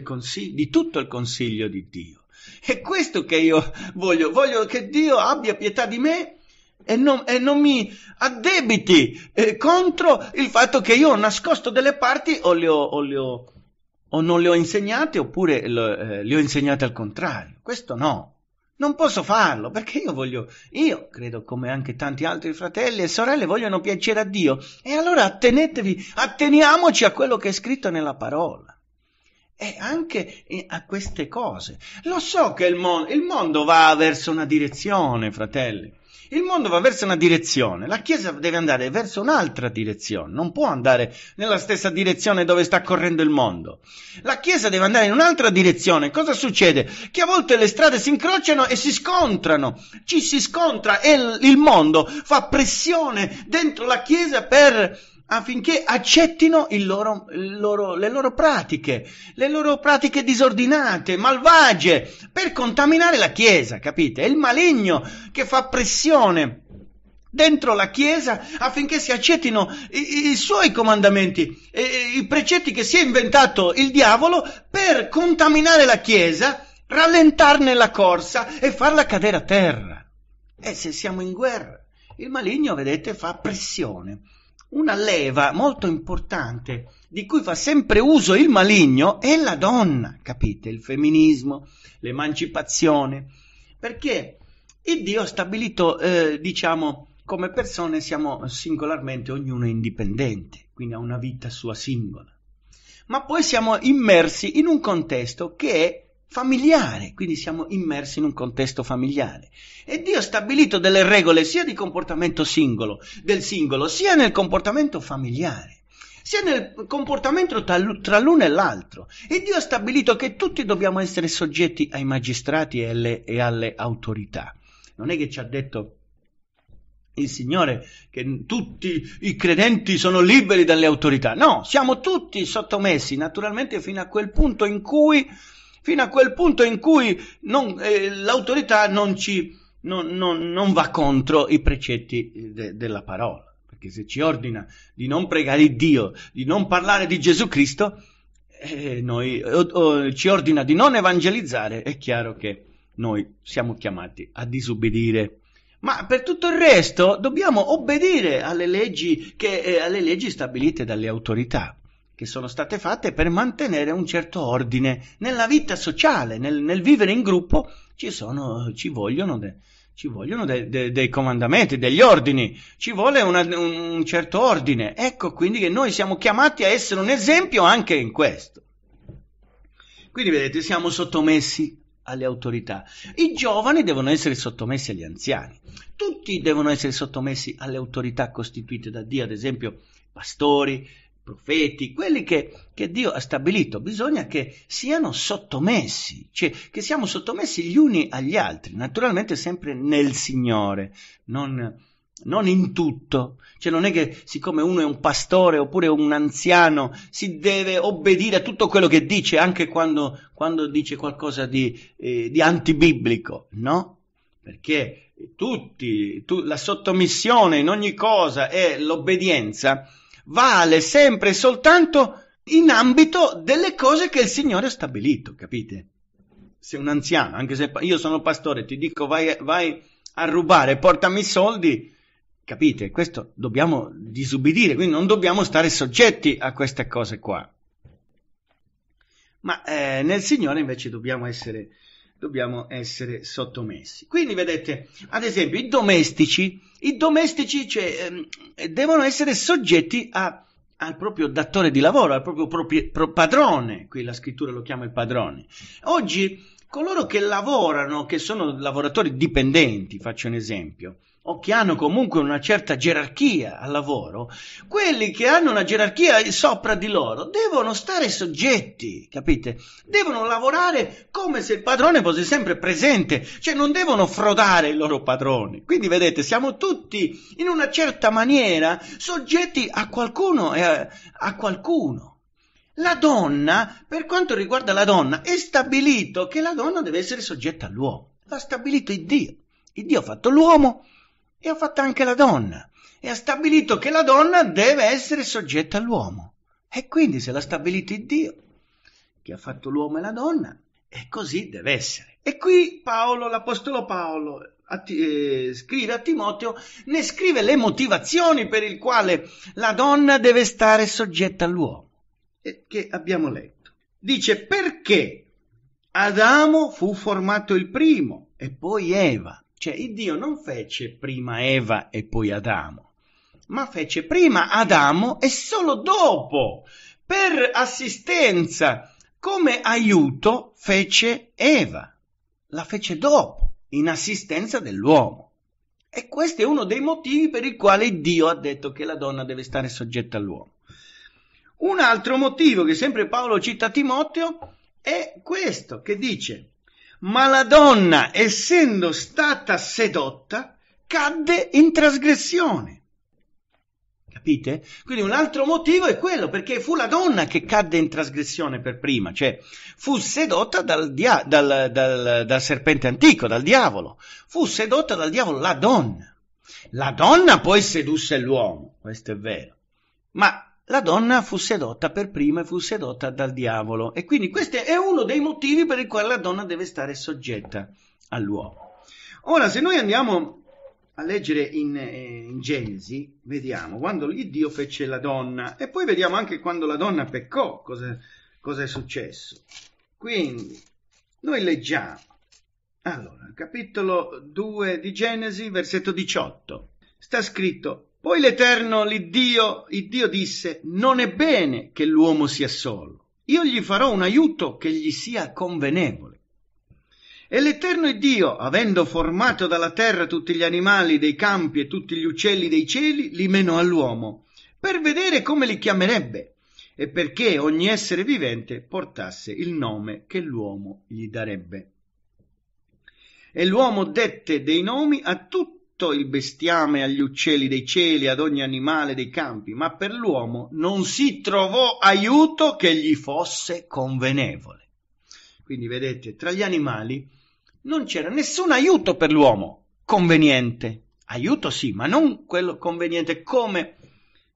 consig- di tutto il consiglio di Dio. È questo che io voglio, voglio che Dio abbia pietà di me e non, e non, mi addebiti eh, contro il fatto che io ho nascosto delle parti o, le ho, o, le ho, o non le ho insegnate oppure le, eh, le ho insegnate al contrario. Questo no. Non posso farlo perché io voglio, io credo come anche tanti altri fratelli e sorelle vogliono piacere a Dio e allora attenetevi, atteniamoci a quello che è scritto nella parola e anche eh, a queste cose. Lo so che il, mon- il mondo va verso una direzione, fratelli, il mondo va verso una direzione, la Chiesa deve andare verso un'altra direzione, non può andare nella stessa direzione dove sta correndo il mondo. La Chiesa deve andare in un'altra direzione. Cosa succede? Che a volte le strade si incrociano e si scontrano, ci si scontra e il mondo fa pressione dentro la Chiesa per affinché accettino loro, loro, le loro pratiche, le loro pratiche disordinate, malvagie, per contaminare la Chiesa, capite? È il maligno che fa pressione dentro la Chiesa affinché si accettino i, i suoi comandamenti, i, i precetti che si è inventato il diavolo per contaminare la Chiesa, rallentarne la corsa e farla cadere a terra. E se siamo in guerra, il maligno, vedete, fa pressione. Una leva molto importante di cui fa sempre uso il maligno è la donna, capite? Il femminismo, l'emancipazione, perché il Dio ha stabilito, eh, diciamo, come persone siamo singolarmente, ognuno è indipendente, quindi ha una vita sua singola. Ma poi siamo immersi in un contesto che è familiare, quindi siamo immersi in un contesto familiare. E Dio ha stabilito delle regole sia di comportamento singolo, del singolo, sia nel comportamento familiare sia nel comportamento tra, l'uno e l'altro. E Dio ha stabilito che tutti dobbiamo essere soggetti ai magistrati e alle, e alle autorità. Non è che ci ha detto il Signore che tutti i credenti sono liberi dalle autorità. No, siamo tutti sottomessi, naturalmente, fino a quel punto in cui fino a quel punto in cui non, eh, l'autorità non, ci, non, non, va contro i precetti eh, de, della parola. Perché se ci ordina di non pregare Dio, di non parlare di Gesù Cristo, eh, noi, o, o, ci ordina di non evangelizzare, è chiaro che noi siamo chiamati a disubbidire. Ma per tutto il resto dobbiamo obbedire alle leggi, che, eh, alle leggi stabilite dalle autorità che sono state fatte per mantenere un certo ordine nella vita sociale, nel, nel vivere in gruppo ci, sono, ci vogliono, de, ci vogliono de, de, dei comandamenti, degli ordini, ci vuole una, un, un certo ordine. Ecco quindi che noi siamo chiamati a essere un esempio anche in questo. Quindi vedete, siamo sottomessi alle autorità. I giovani devono essere sottomessi agli anziani, tutti devono essere sottomessi alle autorità costituite da Dio, ad esempio pastori, profeti, quelli che, che, Dio ha stabilito, bisogna che siano sottomessi, cioè che siamo sottomessi gli uni agli altri, naturalmente sempre nel Signore, non, non in tutto, cioè non è che siccome uno è un pastore oppure un anziano si deve obbedire a tutto quello che dice, anche quando, quando dice qualcosa di, eh, di antibiblico, no? Perché tutti, tu, la sottomissione in ogni cosa è l'obbedienza vale sempre e soltanto in ambito delle cose che il Signore ha stabilito, capite? Se un anziano, anche se io sono pastore, ti dico vai, vai a rubare, portami i soldi, capite? Questo dobbiamo disubbidire, quindi non dobbiamo stare soggetti a queste cose qua. Ma eh, nel Signore invece dobbiamo essere dobbiamo essere sottomessi. Quindi vedete, ad esempio, i domestici, i domestici cioè, eh, devono essere soggetti a, al proprio datore di lavoro, al proprio propri, pro padrone, qui la scrittura lo chiama il padrone. Oggi coloro che lavorano, che sono lavoratori dipendenti, faccio un esempio, o che hanno comunque una certa gerarchia al lavoro, quelli che hanno una gerarchia sopra di loro devono stare soggetti, capite? Devono lavorare come se il padrone fosse sempre presente, cioè non devono frodare i loro padroni. Quindi vedete, siamo tutti in una certa maniera soggetti a qualcuno e a, a qualcuno. La donna, per quanto riguarda la donna, è stabilito che la donna deve essere soggetta all'uomo. L'ha stabilito il Dio. Il Dio ha fatto l'uomo e ha fatto anche la donna e ha stabilito che la donna deve essere soggetta all'uomo. E quindi se l'ha stabilito il Dio, che ha fatto l'uomo e la donna, e così deve essere. E qui Paolo, l'Apostolo Paolo, a, eh, scrive a Timoteo, ne scrive le motivazioni per il quale la donna deve stare soggetta all'uomo, eh, che abbiamo letto. Dice perché Adamo fu formato il primo e poi Eva. Cioè, il Dio non fece prima Eva e poi Adamo, ma fece prima Adamo e solo dopo, per assistenza, come aiuto, fece Eva. La fece dopo, in assistenza dell'uomo. E questo è uno dei motivi per il quale Dio ha detto che la donna deve stare soggetta all'uomo. Un altro motivo che sempre Paolo cita a Timoteo è questo, che dice ma la donna, essendo stata sedotta, cadde in trasgressione. Capite? Quindi un altro motivo è quello, perché fu la donna che cadde in trasgressione per prima, cioè fu sedotta dal, dia- dal, dal, dal serpente antico, dal diavolo. Fu sedotta dal diavolo la donna. La donna poi sedusse l'uomo, questo è vero. Ma la donna fu sedotta per prima e fu sedotta dal diavolo. E quindi questo è uno dei motivi per il quale la donna deve stare soggetta all'uomo. Ora, se noi andiamo a leggere in, eh, in Genesi, vediamo quando Dio fece la donna e poi vediamo anche quando la donna peccò, cosa, cosa è successo. Quindi, noi leggiamo, allora, capitolo 2 di Genesi, versetto 18, sta scritto, poi l'Eterno, l'Iddio, Iddio disse, non è bene che l'uomo sia solo, io gli farò un aiuto che gli sia convenevole. E l'Eterno Iddio, avendo formato dalla terra tutti gli animali dei campi e tutti gli uccelli dei cieli, li menò all'uomo, per vedere come li chiamerebbe, e perché ogni essere vivente portasse il nome che l'uomo gli darebbe. E l'uomo dette dei nomi a tutti tutto il bestiame agli uccelli dei cieli, ad ogni animale dei campi, ma per l'uomo non si trovò aiuto che gli fosse convenevole. Quindi vedete, tra gli animali non c'era nessun aiuto per l'uomo conveniente. Aiuto sì, ma non quello conveniente come,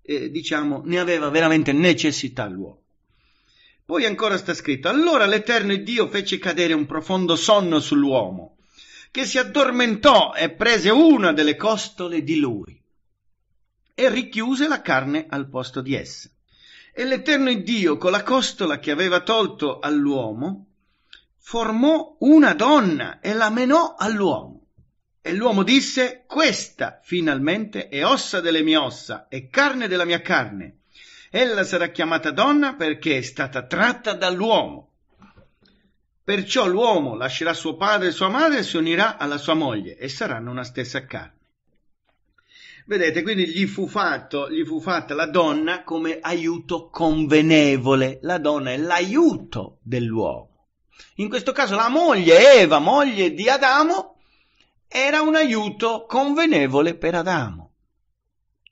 eh, diciamo, ne aveva veramente necessità l'uomo. Poi ancora sta scritto, allora l'Eterno Dio fece cadere un profondo sonno sull'uomo che si addormentò e prese una delle costole di lui e richiuse la carne al posto di essa. E l'Eterno Dio, con la costola che aveva tolto all'uomo, formò una donna e la menò all'uomo. E l'uomo disse, questa finalmente è ossa delle mie ossa e carne della mia carne. Ella sarà chiamata donna perché è stata tratta dall'uomo. Perciò l'uomo lascerà suo padre e sua madre e si unirà alla sua moglie e saranno una stessa carne. Vedete, quindi gli fu, fatto, gli fu fatta la donna come aiuto convenevole. La donna è l'aiuto dell'uomo. In questo caso la moglie, Eva, moglie di Adamo, era un aiuto convenevole per Adamo.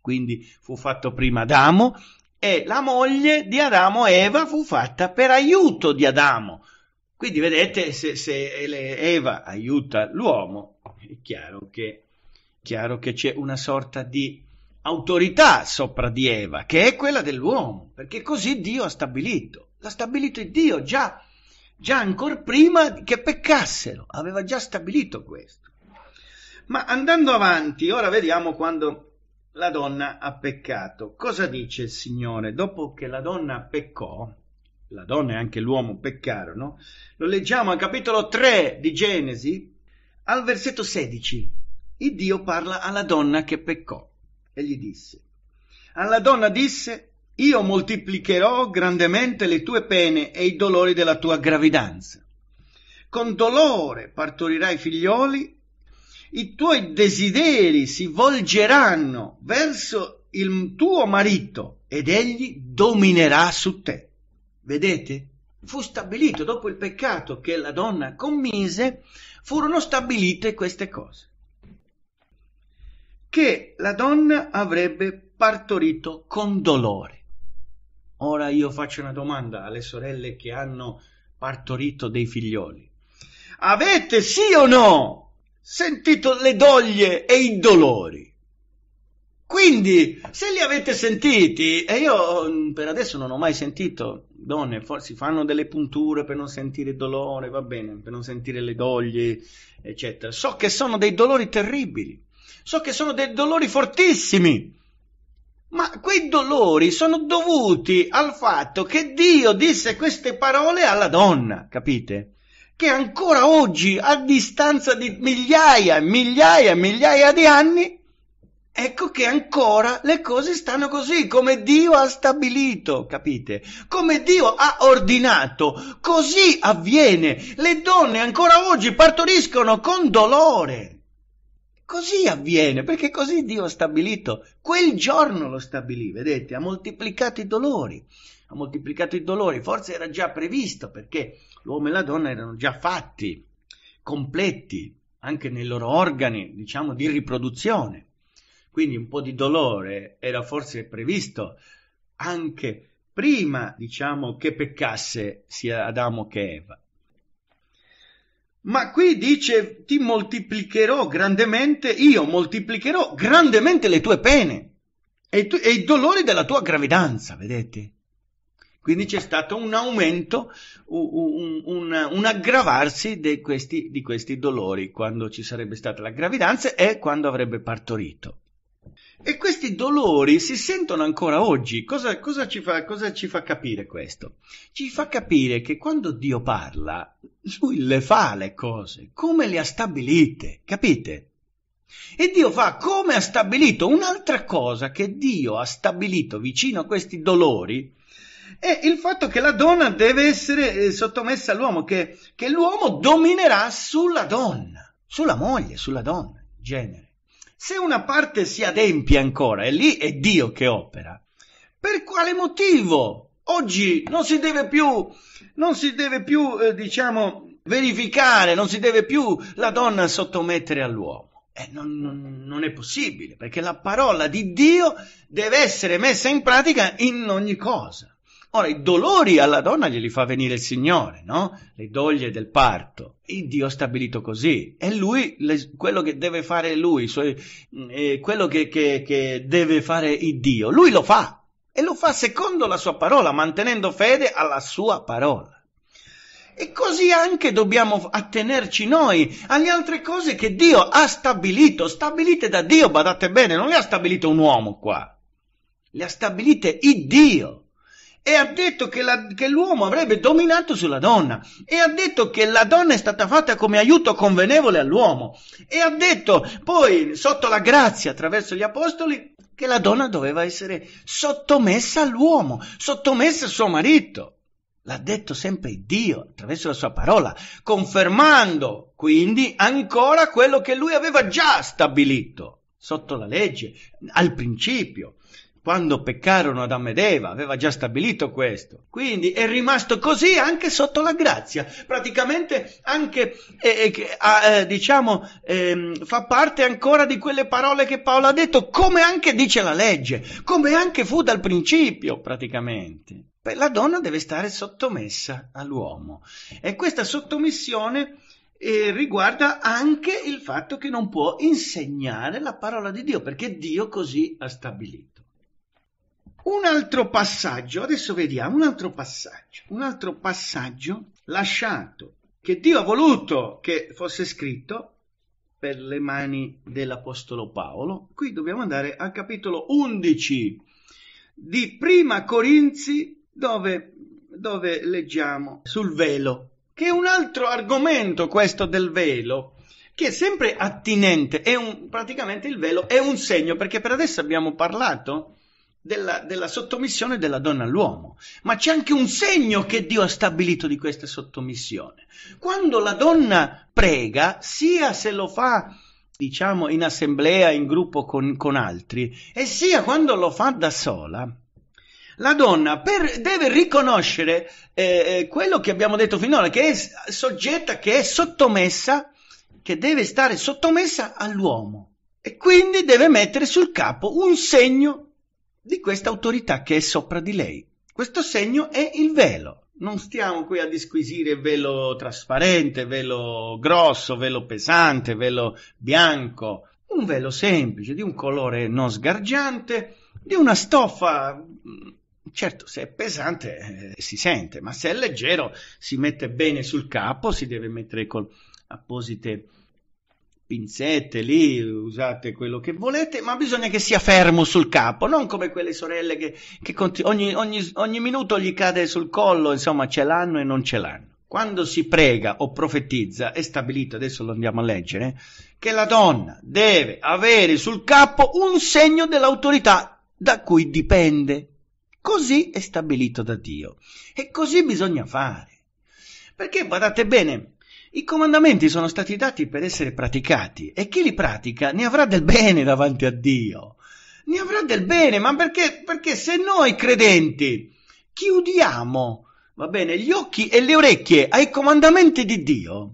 Quindi fu fatto prima Adamo e la moglie di Adamo, Eva, fu fatta per aiuto di Adamo, quindi vedete, se, se Eva aiuta l'uomo, è chiaro che, chiaro che c'è una sorta di autorità sopra di Eva, che è quella dell'uomo, perché così Dio ha stabilito. L'ha stabilito Dio già, già ancora prima che peccassero, aveva già stabilito questo. Ma andando avanti, ora vediamo quando la donna ha peccato. Cosa dice il Signore? Dopo che la donna peccò, la donna e anche l'uomo peccarono, lo leggiamo al capitolo 3 di Genesi, al versetto 16. Il Dio parla alla donna che peccò e gli disse, alla donna disse, io moltiplicherò grandemente le tue pene e i dolori della tua gravidanza. Con dolore partorirai figlioli, i tuoi desideri si volgeranno verso il tuo marito ed egli dominerà su te. Vedete? Fu stabilito dopo il peccato che la donna commise, furono stabilite queste cose. Che la donna avrebbe partorito con dolore. Ora io faccio una domanda alle sorelle che hanno partorito dei figlioli. Avete sì o no sentito le doglie e i dolori? Quindi, se li avete sentiti, e io mm, per adesso non ho mai sentito donne, forse fanno delle punture per non sentire dolore, va bene, per non sentire le doglie, eccetera. So che sono dei dolori terribili, so che sono dei dolori fortissimi, ma quei dolori sono dovuti al fatto che Dio disse queste parole alla donna, capite? Che ancora oggi, a distanza di migliaia, e migliaia, e migliaia di anni, Ecco che ancora le cose stanno così, come Dio ha stabilito, capite? Come Dio ha ordinato, così avviene. Le donne ancora oggi partoriscono con dolore. Così avviene, perché così Dio ha stabilito. Quel giorno lo stabilì, vedete, ha moltiplicato i dolori. Ha moltiplicato i dolori, forse era già previsto, perché l'uomo e la donna erano già fatti, completi, anche nei loro organi, diciamo, di riproduzione quindi un po' di dolore era forse previsto anche prima, diciamo, che peccasse sia Adamo che Eva. Ma qui dice ti moltiplicherò grandemente, io moltiplicherò grandemente le tue pene e, tu, e i dolori della tua gravidanza, vedete? Quindi c'è stato un aumento, un, un, un aggravarsi di questi, di questi dolori quando ci sarebbe stata la gravidanza e quando avrebbe partorito. E questi dolori si sentono ancora oggi. Cosa, cosa, ci fa, cosa, ci fa, capire questo? Ci fa capire che quando Dio parla, lui le fa le cose, come le ha stabilite, capite? E Dio fa come ha stabilito un'altra cosa che Dio ha stabilito vicino a questi dolori. È il fatto che la donna deve essere eh, sottomessa all'uomo, che, che l'uomo dominerà sulla donna, sulla moglie, sulla donna, in genere. Se una parte si adempie ancora, e lì è Dio che opera, per quale motivo oggi non si deve più, non si deve più eh, diciamo, verificare, non si deve più la donna sottomettere all'uomo? Eh, non, non, non, è possibile, perché la parola di Dio deve essere messa in pratica in ogni cosa. Ora, i dolori alla donna glieli fa venire il Signore, no? Le doglie del parto. Il Dio ha stabilito così. E lui le, quello che deve fare lui, suoi, mm, eh, quello che, che, che deve fare il Dio. Lui lo fa. E lo fa secondo la sua parola, mantenendo fede alla sua parola. E così anche dobbiamo attenerci noi alle altre cose che Dio ha stabilito, stabilite da Dio, badate bene, non le ha stabilite un uomo qua, le ha stabilite il Dio e ha detto che, la, che, l'uomo avrebbe dominato sulla donna e ha detto che la donna è stata fatta come aiuto convenevole all'uomo e ha detto poi sotto la grazia attraverso gli apostoli che la donna doveva essere sottomessa all'uomo, sottomessa al suo marito. L'ha detto sempre Dio attraverso la sua parola, confermando quindi ancora quello che lui aveva già stabilito sotto la legge, al principio quando peccarono Adamo ed Eva, aveva già stabilito questo. Quindi è rimasto così anche sotto la grazia, praticamente anche, eh, eh, eh diciamo, eh, fa parte ancora di quelle parole che Paolo ha detto, come anche dice la legge, come anche fu dal principio praticamente. La donna deve stare sottomessa all'uomo e questa sottomissione eh, riguarda anche il fatto che non può insegnare la parola di Dio perché Dio così ha stabilito. Un altro passaggio, adesso vediamo un altro passaggio, un altro passaggio lasciato che Dio ha voluto che fosse scritto per le mani dell'Apostolo Paolo. Qui dobbiamo andare al capitolo 11 di Prima Corinzi dove, dove leggiamo sul velo, che è un altro argomento questo del velo, che è sempre attinente, è un, praticamente il velo è un segno, perché per adesso abbiamo parlato della, della sottomissione della donna all'uomo, ma c'è anche un segno che Dio ha stabilito di questa sottomissione. Quando la donna prega, sia se lo fa diciamo in assemblea, in gruppo con, con altri, e sia quando lo fa da sola, la donna per, deve riconoscere eh, eh quello che abbiamo detto finora, che è soggetta, che è sottomessa, che deve stare sottomessa all'uomo e quindi deve mettere sul capo un segno di questa autorità che è sopra di lei. Questo segno è il velo. Non stiamo qui a disquisire velo trasparente, velo grosso, velo pesante, velo bianco. Un velo semplice, di un colore non sgargiante, di una stoffa mm, Certo, se è pesante eh, si sente, ma se è leggero si mette bene sul capo, si deve mettere con apposite pinzette lì, usate quello che volete, ma bisogna che sia fermo sul capo, non come quelle sorelle che, che continu- ogni, ogni, ogni minuto gli cade sul collo, insomma ce l'hanno e non ce l'hanno. Quando si prega o profetizza, è stabilito, adesso lo andiamo a leggere, che la donna deve avere sul capo un segno dell'autorità da cui dipende. Così è stabilito da Dio. E così bisogna fare. Perché guardate bene, i comandamenti sono stati dati per essere praticati e chi li pratica ne avrà del bene davanti a Dio. Ne avrà del bene, ma perché? Perché se noi credenti chiudiamo, va bene, gli occhi e le orecchie ai comandamenti di Dio,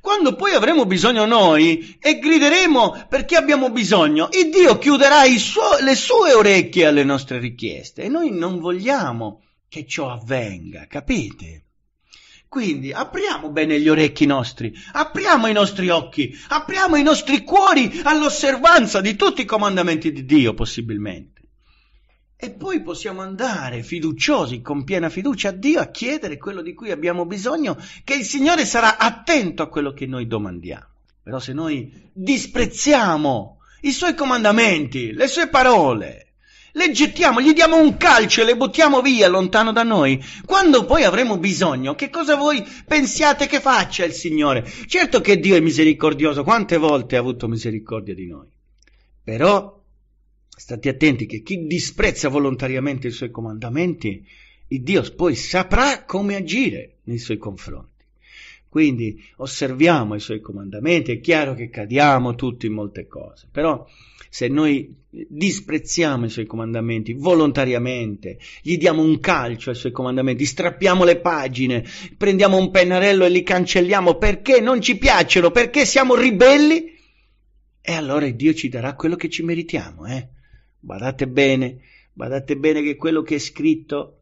quando poi avremo bisogno noi e grideremo perché abbiamo bisogno, il Dio chiuderà suo, le sue orecchie alle nostre richieste e noi non vogliamo che ciò avvenga, capite? Quindi apriamo bene gli orecchi nostri, apriamo i nostri occhi, apriamo i nostri cuori all'osservanza di tutti i comandamenti di Dio possibilmente. E poi possiamo andare fiduciosi, con piena fiducia a Dio, a chiedere quello di cui abbiamo bisogno, che il Signore sarà attento a quello che noi domandiamo. Però se noi disprezziamo i suoi comandamenti, le sue parole, le gettiamo, gli diamo un calcio e le buttiamo via lontano da noi. Quando poi avremo bisogno, che cosa voi pensiate che faccia il Signore? Certo che Dio è misericordioso, quante volte ha avuto misericordia di noi. Però state attenti che chi disprezza volontariamente i suoi comandamenti, il Dio poi saprà come agire nei suoi confronti. Quindi osserviamo i suoi comandamenti, è chiaro che cadiamo tutti in molte cose, però se noi disprezziamo i suoi comandamenti volontariamente, gli diamo un calcio ai suoi comandamenti, strappiamo le pagine, prendiamo un pennarello e li cancelliamo perché non ci piacciono, perché siamo ribelli, e allora Dio ci darà quello che ci meritiamo. Eh? Badate bene, badate bene che quello che è scritto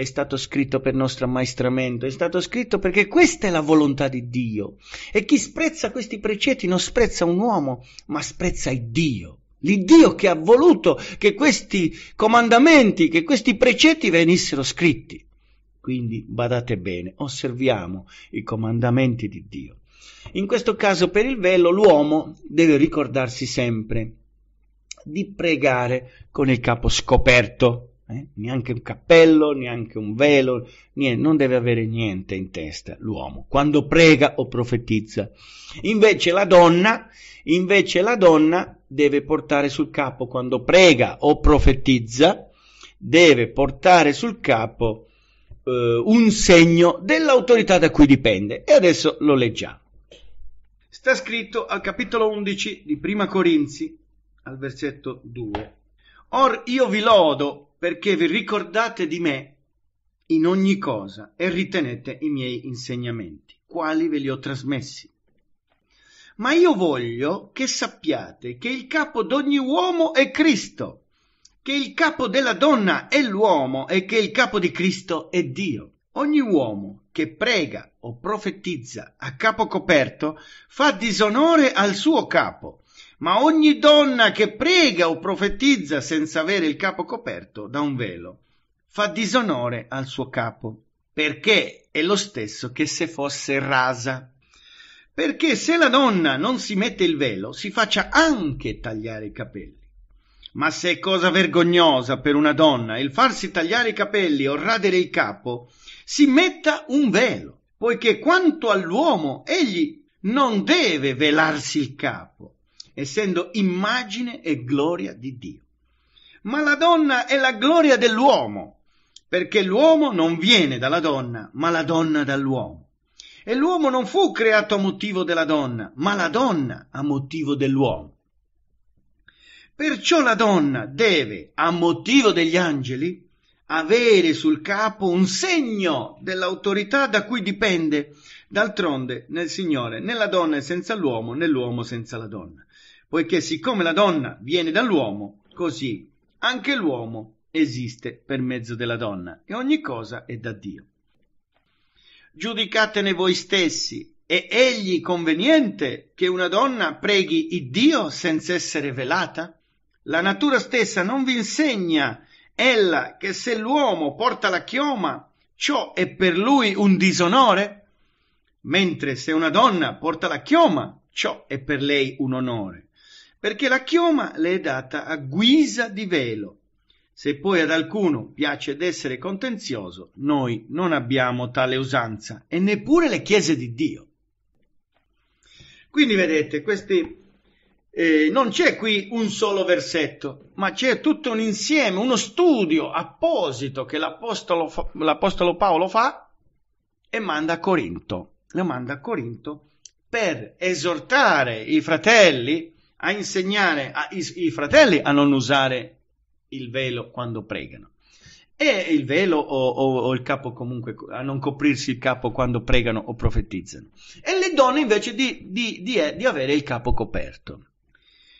è stato scritto per nostro ammaestramento, è stato scritto perché questa è la volontà di Dio. E chi sprezza questi precetti non sprezza un uomo, ma sprezza il Dio. L'Iddio che ha voluto che questi comandamenti, che questi precetti venissero scritti. Quindi badate bene, osserviamo i comandamenti di Dio. In questo caso per il velo l'uomo deve ricordarsi sempre di pregare con il capo scoperto, eh? neanche un cappello, neanche un velo, niente, non deve avere niente in testa l'uomo quando prega o profetizza. Invece la donna, invece la donna deve portare sul capo quando prega o profetizza, deve portare sul capo eh, un segno dell'autorità da cui dipende. E adesso lo leggiamo. Sta scritto al capitolo 11 di Prima Corinzi, al versetto 2. Or io vi lodo perché vi ricordate di me in ogni cosa e ritenete i miei insegnamenti, quali ve li ho trasmessi. Ma io voglio che sappiate che il capo d'ogni uomo è Cristo, che il capo della donna è l'uomo e che il capo di Cristo è Dio. Ogni uomo che prega o profetizza a capo coperto fa disonore al suo capo ma ogni donna che prega o profetizza senza avere il capo coperto da un velo fa disonore al suo capo, perché è lo stesso che se fosse rasa. Perché se la donna non si mette il velo, si faccia anche tagliare i capelli. Ma se è cosa vergognosa per una donna il farsi tagliare i capelli o radere il capo, si metta un velo, poiché quanto all'uomo egli non deve velarsi il capo, essendo immagine e gloria di Dio. Ma la donna è la gloria dell'uomo, perché l'uomo non viene dalla donna, ma la donna dall'uomo. E l'uomo non fu creato a motivo della donna, ma la donna a motivo dell'uomo. Perciò la donna deve, a motivo degli angeli, avere sul capo un segno dell'autorità da cui dipende, d'altronde, nel Signore, nella donna è senza l'uomo, nell'uomo senza la donna poiché siccome la donna viene dall'uomo, così anche l'uomo esiste per mezzo della donna e ogni cosa è da Dio. Giudicatene voi stessi, è egli conveniente che una donna preghi il Dio senza essere velata? La natura stessa non vi insegna ella che se l'uomo porta la chioma, ciò è per lui un disonore? Mentre se una donna porta la chioma, ciò è per lei un onore perché la chioma le è data a guisa di velo. Se poi ad alcuno piace d'essere contenzioso, noi non abbiamo tale usanza e neppure le chiese di Dio. Quindi vedete, questi, eh, non c'è qui un solo versetto, ma c'è tutto un insieme, uno studio apposito che l'apostolo, fa, l'apostolo Paolo fa e manda a Corinto. Lo manda a Corinto per esortare i fratelli a insegnare ai fratelli a non usare il velo quando pregano. E il velo o, o, o, il capo comunque, a non coprirsi il capo quando pregano o profetizzano. E le donne invece di, di, di, eh, di avere il capo coperto.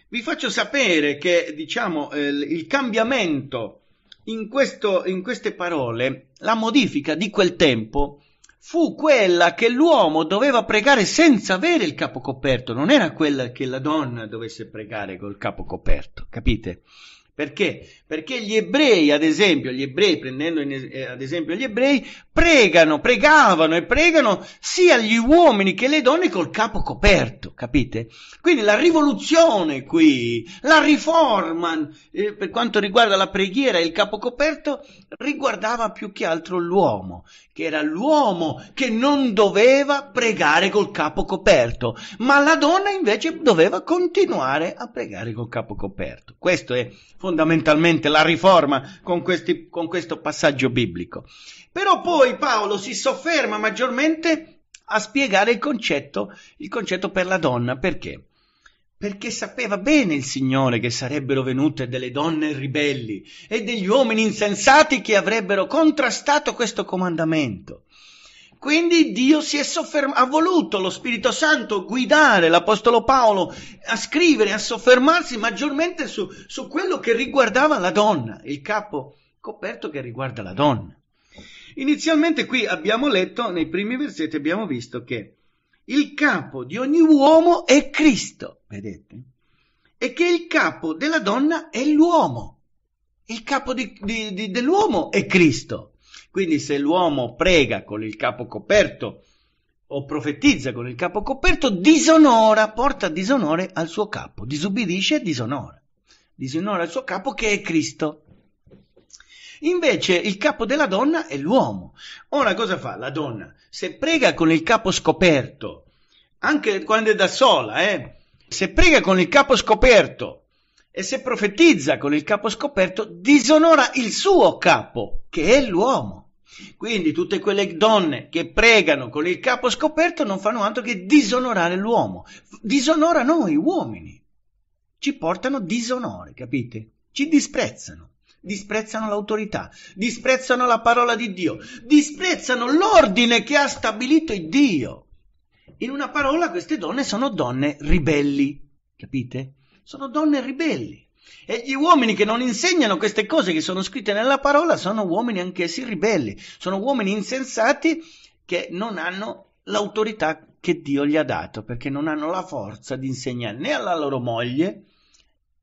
Vi faccio sapere che, diciamo, eh, il cambiamento in, questo, in queste parole, la modifica di quel tempo, fu quella che l'uomo doveva pregare senza avere il capo coperto, non era quella che la donna dovesse pregare col capo coperto, capite? Perché? Perché gli ebrei, ad esempio, gli ebrei, prendendo in, eh, ad esempio gli ebrei, pregano, pregavano e pregano sia gli uomini che le donne col capo coperto, capite? Quindi la rivoluzione qui, la riforma, eh, per quanto riguarda la preghiera e il capo coperto, riguardava più che altro l'uomo, che era l'uomo che non doveva pregare col capo coperto, ma la donna invece doveva continuare a pregare col capo coperto. Questo è fondamentale fondamentalmente la riforma con, questi, con questo passaggio biblico. Però poi Paolo si sofferma maggiormente a spiegare il concetto, il concetto per la donna, perché? perché sapeva bene il Signore che sarebbero venute delle donne ribelli e degli uomini insensati che avrebbero contrastato questo comandamento. Quindi Dio si è soffermato, ha voluto lo Spirito Santo guidare l'Apostolo Paolo a scrivere, a soffermarsi maggiormente su, su quello che riguardava la donna, il capo coperto che riguarda la donna. Inizialmente qui abbiamo letto, nei primi versetti abbiamo visto che il capo di ogni uomo è Cristo, vedete? E che il capo della donna è l'uomo. Il capo di, di, di, dell'uomo è Cristo. Quindi se l'uomo prega con il capo coperto o profetizza con il capo coperto, disonora, porta disonore al suo capo, disubbidisce e disonora. Disonora il suo capo che è Cristo. Invece il capo della donna è l'uomo. Ora cosa fa la donna? Se prega con il capo scoperto, anche quando è da sola, eh, se prega con il capo scoperto e se profetizza con il capo scoperto disonora il suo capo, che è l'uomo. Quindi tutte quelle donne che pregano con il capo scoperto non fanno altro che disonorare l'uomo, disonora noi uomini. Ci portano disonore, capite? Ci disprezzano, disprezzano l'autorità, disprezzano la parola di Dio, disprezzano l'ordine che ha stabilito Dio. In una parola queste donne sono donne ribelli, capite? sono donne ribelli. E gli uomini che non insegnano queste cose che sono scritte nella parola sono uomini anch'essi ribelli, sono uomini insensati che non hanno l'autorità che Dio gli ha dato, perché non hanno la forza di insegnare né alla loro moglie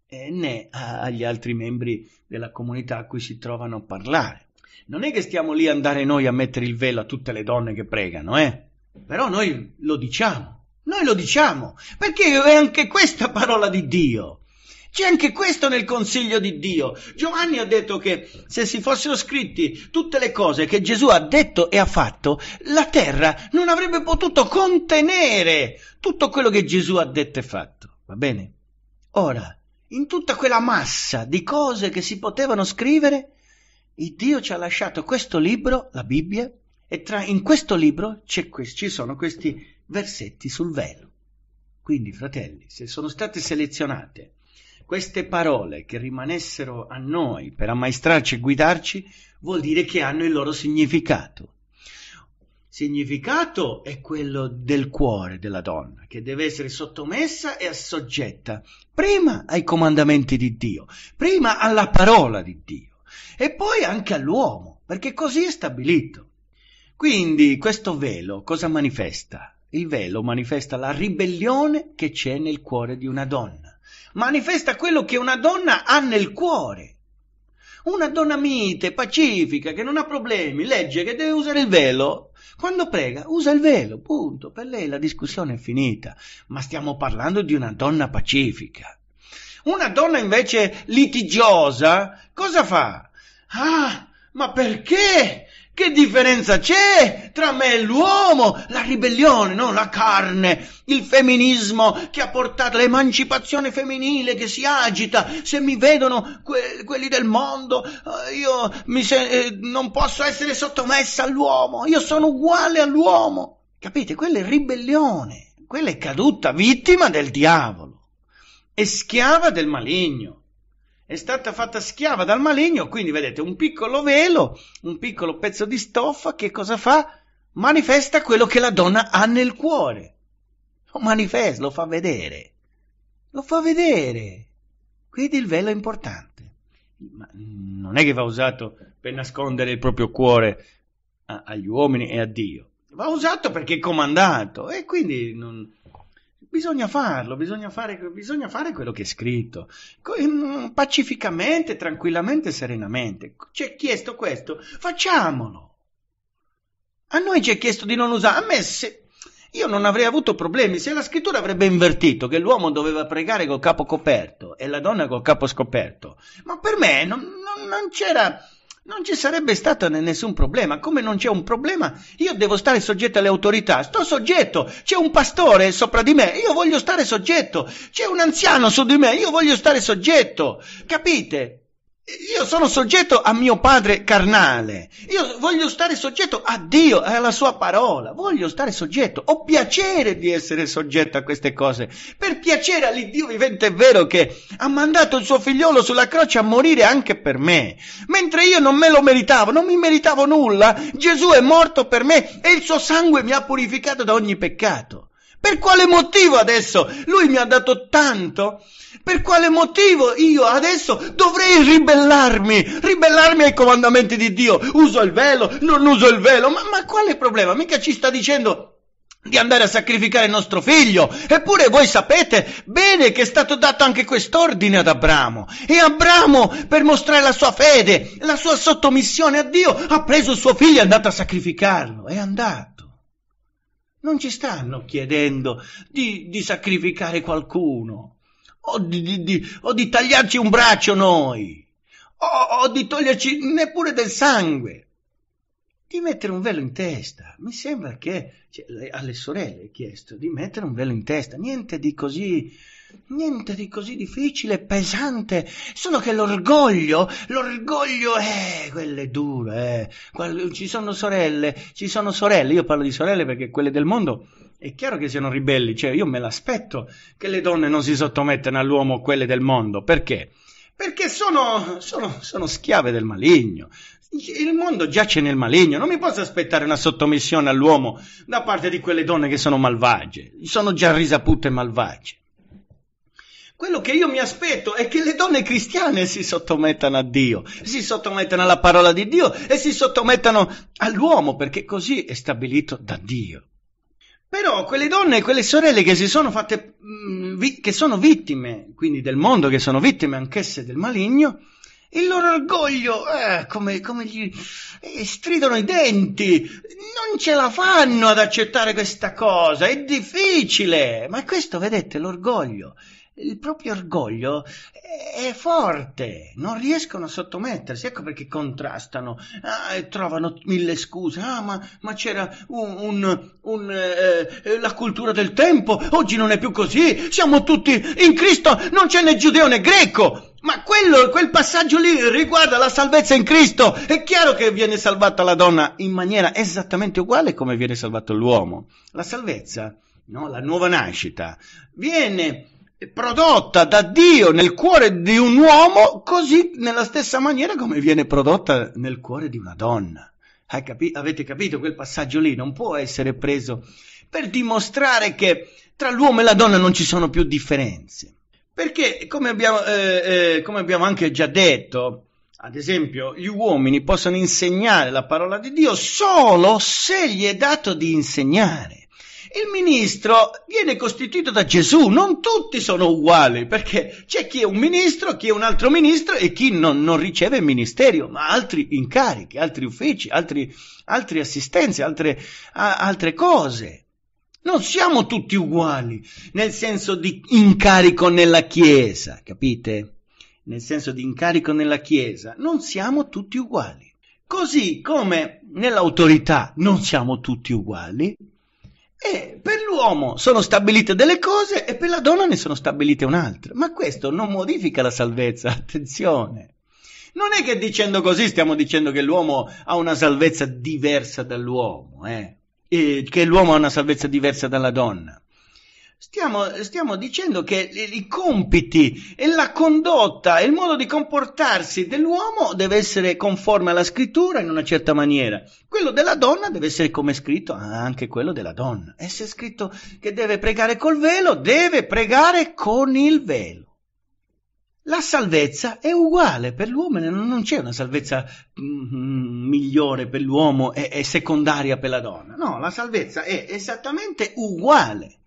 eh, né agli altri membri della comunità a cui si trovano a parlare. Non è che stiamo lì a andare noi a mettere il velo a tutte le donne che pregano, eh? Però noi lo diciamo noi lo diciamo, perché è anche questa parola di Dio. C'è anche questo nel consiglio di Dio. Giovanni ha detto che se si fossero scritti tutte le cose che Gesù ha detto e ha fatto, la terra non avrebbe potuto contenere tutto quello che Gesù ha detto e fatto. Va bene? Ora, in tutta quella massa di cose che si potevano scrivere, Dio ci ha lasciato questo libro, la Bibbia, e tra, in questo libro que- ci sono questi versetti sul velo. Quindi, fratelli, se sono state selezionate queste parole che rimanessero a noi per ammaestrarci e guidarci, vuol dire che hanno il loro significato. Significato è quello del cuore della donna, che deve essere sottomessa e assoggetta prima ai comandamenti di Dio, prima alla parola di Dio e poi anche all'uomo, perché così è stabilito. Quindi questo velo cosa manifesta? Il velo manifesta la ribellione che c'è nel cuore di una donna, manifesta quello che una donna ha nel cuore. Una donna mite, pacifica, che non ha problemi, legge che deve usare il velo, quando prega usa il velo, punto. Per lei la discussione è finita, ma stiamo parlando di una donna pacifica. Una donna invece litigiosa cosa fa? Ah, ma perché? Che differenza c'è tra me e l'uomo? La ribellione, no? La carne, il femminismo che ha portato l'emancipazione femminile che si agita. Se mi vedono que- quelli del mondo, eh, io se- eh, non posso essere sottomessa all'uomo. Io sono uguale all'uomo. Capite? Quella è ribellione. Quella è caduta vittima del diavolo. E schiava del maligno è stata fatta schiava dal maligno, quindi vedete un piccolo velo, un piccolo pezzo di stoffa che cosa fa? Manifesta quello che la donna ha nel cuore. Lo manifesta, lo fa vedere. Lo fa vedere. Quindi il velo è importante. Ma non è che va usato per nascondere il proprio cuore agli uomini e a Dio. Va usato perché è comandato e quindi non, Bisogna farlo, bisogna fare, bisogna fare quello che è scritto, mm, pacificamente, tranquillamente, serenamente. Ci è chiesto questo, facciamolo. A noi ci è chiesto di non usare, a me se, io non avrei avuto problemi se la scrittura avrebbe invertito che l'uomo doveva pregare col capo coperto e la donna col capo scoperto. Ma per me non, non, non c'era non ci sarebbe stato nessun problema. Come non c'è un problema? Io devo stare soggetto alle autorità. Sto soggetto. C'è un pastore sopra di me. Io voglio stare soggetto. C'è un anziano su di me. Io voglio stare soggetto. Capite? Io sono soggetto a mio padre carnale, io voglio stare soggetto a Dio, e alla sua parola, voglio stare soggetto, ho piacere di essere soggetto a queste cose, per piacere all'Iddio vivente è vero che ha mandato il suo figliolo sulla croce a morire anche per me, mentre io non me lo meritavo, non mi meritavo nulla, Gesù è morto per me e il suo sangue mi ha purificato da ogni peccato. Per quale motivo adesso? Lui mi ha dato tanto. Per quale motivo io adesso dovrei ribellarmi? Ribellarmi ai comandamenti di Dio? Uso il velo? Non uso il velo? Ma, ma quale problema? Mica ci sta dicendo di andare a sacrificare il nostro figlio. Eppure voi sapete bene che è stato dato anche quest'ordine ad Abramo. E Abramo, per mostrare la sua fede, la sua sottomissione a Dio, ha preso il suo figlio e è andato a sacrificarlo. È andato. Non ci stanno chiedendo di, di sacrificare qualcuno o di, di, di, o di tagliarci un braccio noi o, o di toglierci neppure del sangue di mettere un velo in testa. Mi sembra che cioè, alle sorelle è chiesto di mettere un velo in testa, niente di così Niente di così difficile e pesante, solo che l'orgoglio, l'orgoglio, eh, quello è duro, eh. Ci sono sorelle, ci sono sorelle, io parlo di sorelle perché quelle del mondo è chiaro che siano ribelli, cioè io me l'aspetto che le donne non si sottomettano all'uomo quelle del mondo, perché? Perché sono, sono, sono schiave del maligno, il mondo giace nel maligno, non mi posso aspettare una sottomissione all'uomo da parte di quelle donne che sono malvagie, sono già risapute e malvagie. Quello che io mi aspetto è che le donne cristiane si sottomettano a Dio, si sottomettano alla parola di Dio e si sottomettano all'uomo perché così è stabilito da Dio. Però quelle donne e quelle sorelle che si sono fatte, mm, che sono vittime, quindi del mondo, che sono vittime anch'esse del maligno, il loro orgoglio, eh, come, come, gli eh, stridono i denti, non ce la fanno ad accettare questa cosa, è difficile, ma questo vedete l'orgoglio il proprio orgoglio è forte, non riescono a sottomettersi, ecco perché contrastano, ah, trovano mille scuse, ah, ma, ma c'era un, un, un, eh, eh, la cultura del tempo, oggi non è più così, siamo tutti in Cristo, non c'è né giudeo né greco, ma quello, quel passaggio lì riguarda la salvezza in Cristo, è chiaro che viene salvata la donna in maniera esattamente uguale come viene salvato l'uomo, la salvezza, no? la nuova nascita, viene prodotta da Dio nel cuore di un uomo, così nella stessa maniera come viene prodotta nel cuore di una donna. Capi- avete capito quel passaggio lì? Non può essere preso per dimostrare che tra l'uomo e la donna non ci sono più differenze. Perché, come abbiamo, eh, eh, come abbiamo anche già detto, ad esempio, gli uomini possono insegnare la parola di Dio solo se gli è dato di insegnare il ministro viene costituito da Gesù, non tutti sono uguali, perché c'è chi è un ministro, chi è un altro ministro e chi non, non riceve il ministero, ma altri incarichi, altri uffici, altri, altre assistenze, altre, a, altre cose. Non siamo tutti uguali nel senso di incarico nella Chiesa, capite? Nel senso di incarico nella Chiesa, non siamo tutti uguali. Così come nell'autorità non siamo tutti uguali, e per l'uomo sono stabilite delle cose e per la donna ne sono stabilite un'altra. Ma questo non modifica la salvezza, attenzione. Non è che dicendo così stiamo dicendo che l'uomo ha una salvezza diversa dall'uomo, eh? che l'uomo ha una salvezza diversa dalla donna. Stiamo, stiamo, dicendo che i compiti e la condotta e il modo di comportarsi dell'uomo deve essere conforme alla scrittura in una certa maniera. Quello della donna deve essere come scritto anche quello della donna. E se è scritto che deve pregare col velo, deve pregare con il velo. La salvezza è uguale per l'uomo, non c'è una salvezza mm, migliore per l'uomo e secondaria per la donna. No, la salvezza è esattamente uguale.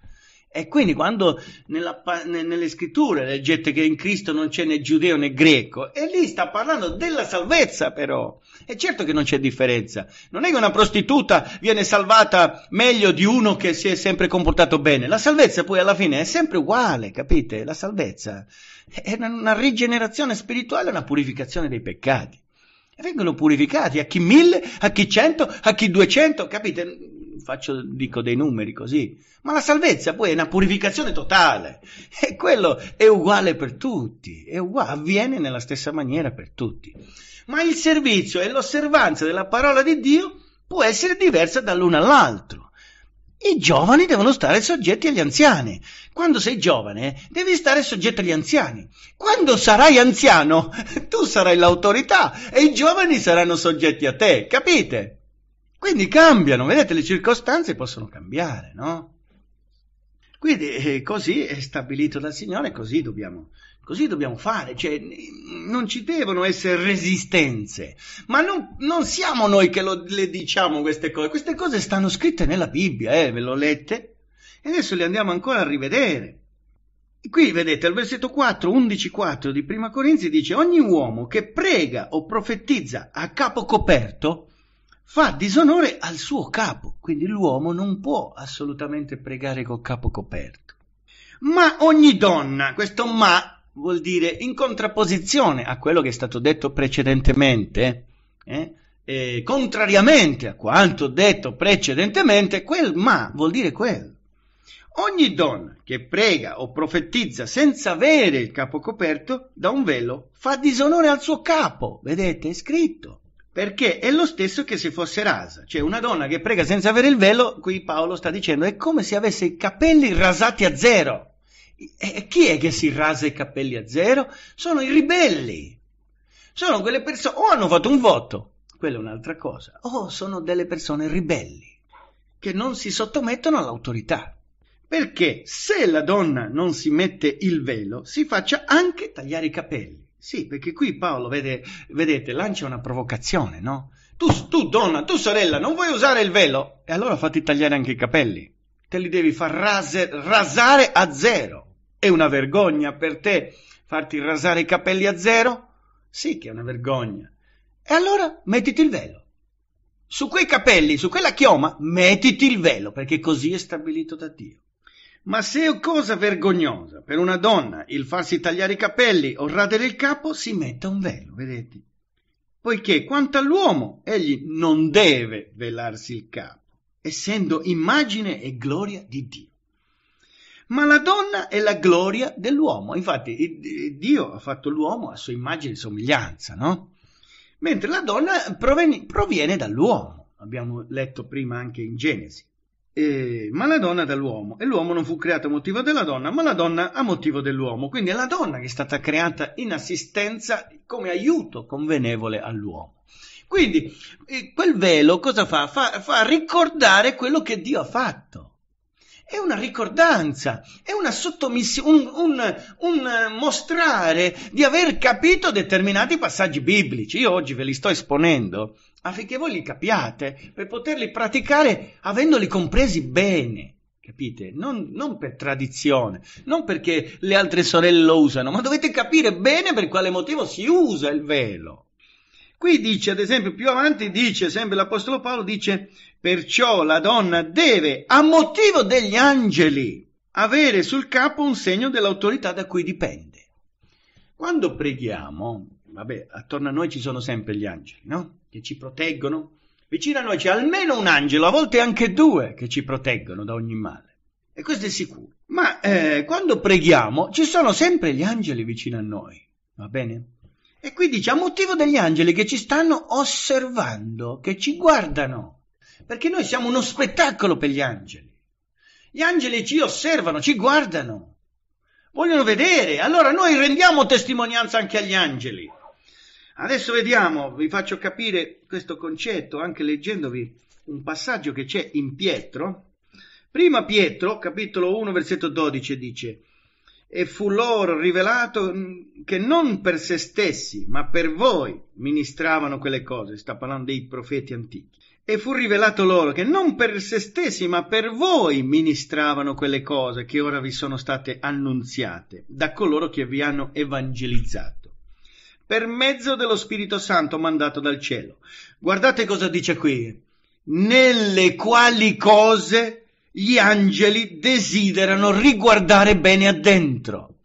E quindi quando nella, nelle scritture leggete che in Cristo non c'è né giudeo né greco, e lì sta parlando della salvezza però. E certo che non c'è differenza. Non è che una prostituta viene salvata meglio di uno che si è sempre comportato bene. La salvezza poi alla fine è sempre uguale, capite? La salvezza è una rigenerazione spirituale, una purificazione dei peccati. E vengono purificati a chi mille, a chi cento, a chi duecento, capite? faccio, dico dei numeri così, ma la salvezza poi è una purificazione totale e quello è uguale per tutti, è uguale, avviene nella stessa maniera per tutti. Ma il servizio e l'osservanza della parola di Dio può essere diversa dall'uno all'altro. I giovani devono stare soggetti agli anziani. Quando sei giovane devi stare soggetto agli anziani. Quando sarai anziano tu sarai l'autorità e i giovani saranno soggetti a te, capite? Quindi cambiano, vedete, le circostanze possono cambiare, no? Quindi eh, così è stabilito dal Signore, così dobbiamo, così dobbiamo fare, cioè, non ci devono essere resistenze, ma non, non siamo noi che lo, le diciamo queste cose, queste cose stanno scritte nella Bibbia, eh, ve l'ho lette, e adesso le andiamo ancora a rivedere. Qui vedete al versetto 4, 11, 4 di Prima Corinzi dice ogni uomo che prega o profetizza a capo coperto fa disonore al suo capo, quindi l'uomo non può assolutamente pregare col capo coperto. Ma ogni donna, questo ma vuol dire in contrapposizione a quello che è stato detto precedentemente, eh, eh, contrariamente a quanto detto precedentemente, quel ma vuol dire quello. Ogni donna che prega o profetizza senza avere il capo coperto da un velo fa disonore al suo capo, vedete, è scritto perché è lo stesso che se fosse rasa, cioè una donna che prega senza avere il velo, qui Paolo sta dicendo è come se avesse i capelli rasati a zero. E chi è che si rasa i capelli a zero? Sono i ribelli. Sono quelle persone o hanno fatto un voto, quella è un'altra cosa, o sono delle persone ribelli che non si sottomettono all'autorità. Perché se la donna non si mette il velo, si faccia anche tagliare i capelli. Sì, perché qui Paolo, vede, vedete, lancia una provocazione, no? Tu, tu, donna, tu sorella, non vuoi usare il velo? E allora fatti tagliare anche i capelli. Te li devi far rase, rasare a zero. È una vergogna per te farti rasare i capelli a zero? Sì che è una vergogna. E allora mettiti il velo. Su quei capelli, su quella chioma, mettiti il velo, perché così è stabilito da Dio. Ma se è cosa vergognosa per una donna il farsi tagliare i capelli o radere il capo, si metta un velo, vedete? Poiché quanto all'uomo, egli non deve velarsi il capo, essendo immagine e gloria di Dio. Ma la donna è la gloria dell'uomo, infatti Dio ha fatto l'uomo a sua immagine e somiglianza, no? Mentre la donna proviene, proviene dall'uomo, abbiamo letto prima anche in Genesi eh, ma la donna dall'uomo e l'uomo non fu creato a motivo della donna, ma la donna a motivo dell'uomo. Quindi è la donna che è stata creata in assistenza come aiuto convenevole all'uomo. Quindi eh, quel velo cosa fa? fa? Fa ricordare quello che Dio ha fatto è una ricordanza, è una sottomissione, un, un, un, mostrare di aver capito determinati passaggi biblici. Io oggi ve li sto esponendo affinché voi li capiate, per poterli praticare avendoli compresi bene. Capite? Non, non per tradizione, non perché le altre sorelle lo usano, ma dovete capire bene per quale motivo si usa il velo. Qui dice, ad esempio, più avanti dice, sempre l'Apostolo Paolo dice, Perciò la donna deve, a motivo degli angeli, avere sul capo un segno dell'autorità da cui dipende. Quando preghiamo, vabbè, attorno a noi ci sono sempre gli angeli, no? Che ci proteggono. Vicino a noi c'è almeno un angelo, a volte anche due, che ci proteggono da ogni male. E questo è sicuro. Ma eh, quando preghiamo ci sono sempre gli angeli vicino a noi, va bene? E qui dice a motivo degli angeli che ci stanno osservando, che ci guardano perché noi siamo uno spettacolo per gli angeli. Gli angeli ci osservano, ci guardano, vogliono vedere, allora noi rendiamo testimonianza anche agli angeli. Adesso vediamo, vi faccio capire questo concetto anche leggendovi un passaggio che c'è in Pietro. Prima Pietro, capitolo 1, versetto 12, dice, e fu loro rivelato mm, che non per se stessi, ma per voi ministravano quelle cose, sta parlando dei profeti antichi. E fu rivelato loro che non per se stessi, ma per voi ministravano quelle cose che ora vi sono state annunziate da coloro che vi hanno evangelizzato, per mezzo dello Spirito Santo mandato dal cielo. Guardate cosa dice qui, nelle quali cose gli angeli desiderano riguardare bene addentro.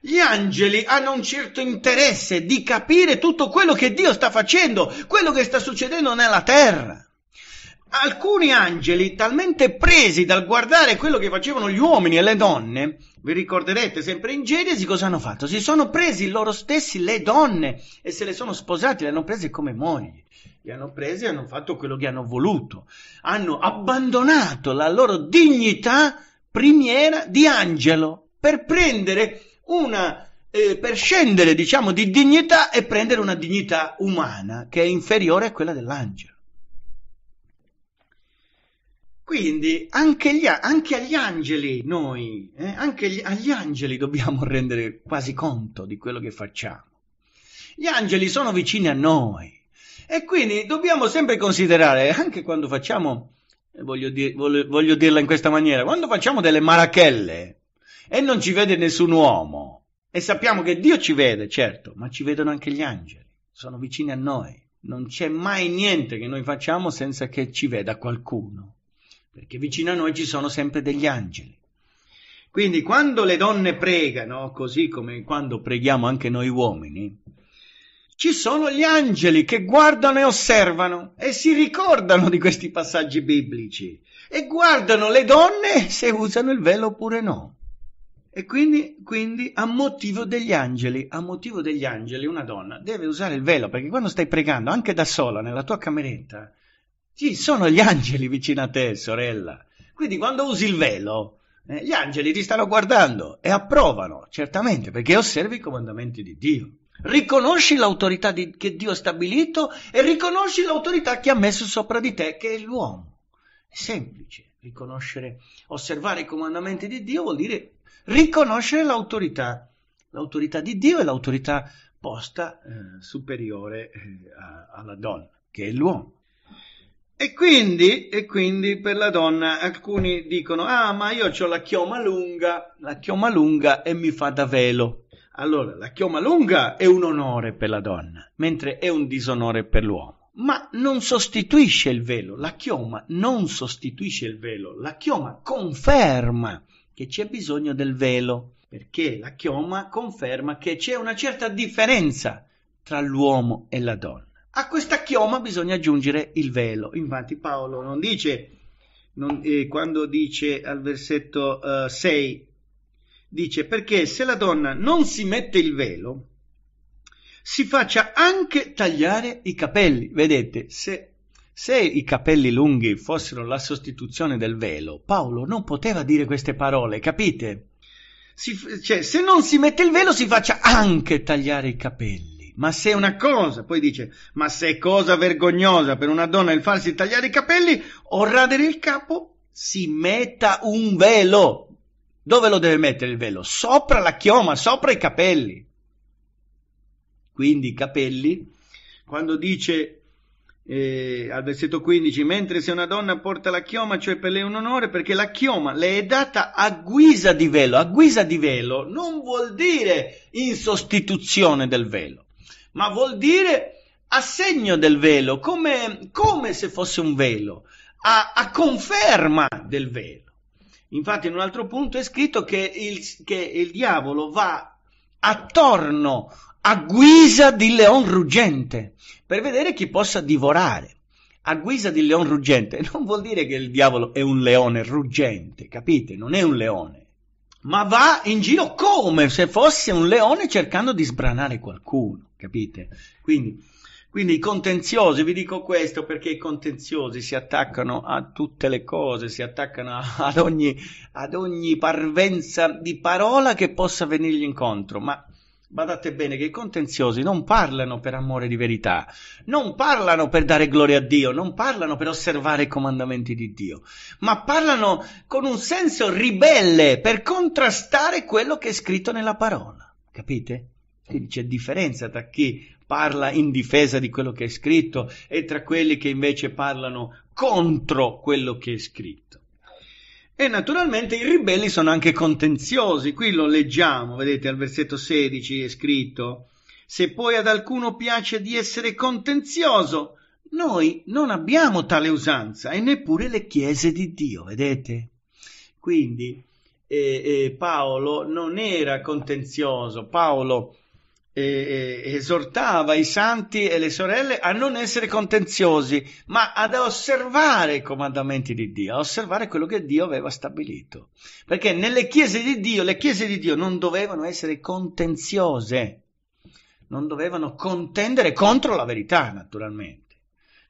Gli angeli hanno un certo interesse di capire tutto quello che Dio sta facendo, quello che sta succedendo nella terra alcuni angeli talmente presi dal guardare quello che facevano gli uomini e le donne, vi ricorderete sempre in Genesi cosa hanno fatto? Si sono presi loro stessi le donne e se le sono sposate, le hanno prese come mogli, le hanno prese e hanno fatto quello che hanno voluto, hanno abbandonato la loro dignità primiera di angelo per prendere una eh, per scendere, diciamo, di dignità e prendere una dignità umana che è inferiore a quella dell'angelo. Quindi anche, gli, anche, agli angeli noi, eh, anche gli, agli angeli dobbiamo rendere quasi conto di quello che facciamo. Gli angeli sono vicini a noi e quindi dobbiamo sempre considerare, anche quando facciamo, eh, voglio, dir, voglio, voglio dirla in questa maniera, quando facciamo delle marachelle e non ci vede nessun uomo e sappiamo che Dio ci vede, certo, ma ci vedono anche gli angeli, sono vicini a noi. Non c'è mai niente che noi facciamo senza che ci veda qualcuno perché vicino a noi ci sono sempre degli angeli. Quindi quando le donne pregano, così come quando preghiamo anche noi uomini, ci sono gli angeli che guardano e osservano e si ricordano di questi passaggi biblici e guardano le donne se usano il velo oppure no. E quindi, quindi, a motivo degli angeli, a motivo degli angeli una donna deve usare il velo, perché quando stai pregando, anche da sola, nella tua cameretta, ci sono gli angeli vicino a te, sorella. Quindi quando usi il velo, eh, gli angeli ti stanno guardando e approvano, certamente, perché osservi i comandamenti di Dio. Riconosci l'autorità di, che Dio ha stabilito e riconosci l'autorità che ha messo sopra di te, che è l'uomo. È semplice riconoscere, osservare i comandamenti di Dio vuol dire riconoscere l'autorità, l'autorità di Dio e l'autorità posta eh, superiore eh, alla donna, che è l'uomo. E quindi, e quindi per la donna alcuni dicono, ah ma io ho la chioma lunga, la chioma lunga e mi fa da velo. Allora, la chioma lunga è un onore per la donna, mentre è un disonore per l'uomo. Ma non sostituisce il velo, la chioma non sostituisce il velo, la chioma conferma che c'è bisogno del velo, perché la chioma conferma che c'è una certa differenza tra l'uomo e la donna a questa chioma bisogna aggiungere il velo. Infatti Paolo non dice, non, eh, quando dice al versetto 6, eh, dice perché se la donna non si mette il velo, si faccia anche tagliare i capelli. Vedete, se, se i capelli lunghi fossero la sostituzione del velo, Paolo non poteva dire queste parole, capite? Si, cioè, se non si mette il velo si faccia anche tagliare i capelli ma se è una cosa, poi dice, ma se è cosa vergognosa per una donna il farsi tagliare i capelli o radere il capo, si metta un velo. Dove lo deve mettere il velo? Sopra la chioma, sopra i capelli. Quindi i capelli, quando dice eh, al versetto 15, mentre se una donna porta la chioma, cioè per lei è un onore, perché la chioma le è data a guisa di velo, a guisa di velo non vuol dire in sostituzione del velo ma vuol dire a segno del velo, come, come se fosse un velo, a, a, conferma del velo. Infatti in un altro punto è scritto che il, che il diavolo va attorno a guisa di leon ruggente per vedere chi possa divorare. A guisa di leon ruggente non vuol dire che il diavolo è un leone ruggente, capite? Non è un leone, ma va in giro come se fosse un leone cercando di sbranare qualcuno capite? Quindi, quindi i contenziosi, vi dico questo perché i contenziosi si attaccano a tutte le cose, si attaccano ad, ogni, ad ogni parvenza di parola che possa venirgli incontro, ma badate bene che i contenziosi non parlano per amore di verità, non parlano per dare gloria a Dio, non parlano per osservare i comandamenti di Dio, ma parlano con un senso ribelle per contrastare quello che è scritto nella parola, capite? Quindi c'è differenza tra chi parla in difesa di quello che è scritto e tra quelli che invece parlano contro quello che è scritto. E naturalmente i ribelli sono anche contenziosi, qui lo leggiamo, vedete al versetto 16 è scritto, se poi ad alcuno piace di essere contenzioso, noi non abbiamo tale usanza e neppure le chiese di Dio, vedete? Quindi eh, eh, Paolo non era contenzioso, Paolo eh, esortava i santi e le sorelle a non essere contenziosi, ma ad osservare i comandamenti di Dio, a osservare quello che Dio aveva stabilito. Perché nelle chiese di Dio, le chiese di Dio non dovevano essere contenziose, non dovevano contendere contro la verità, naturalmente.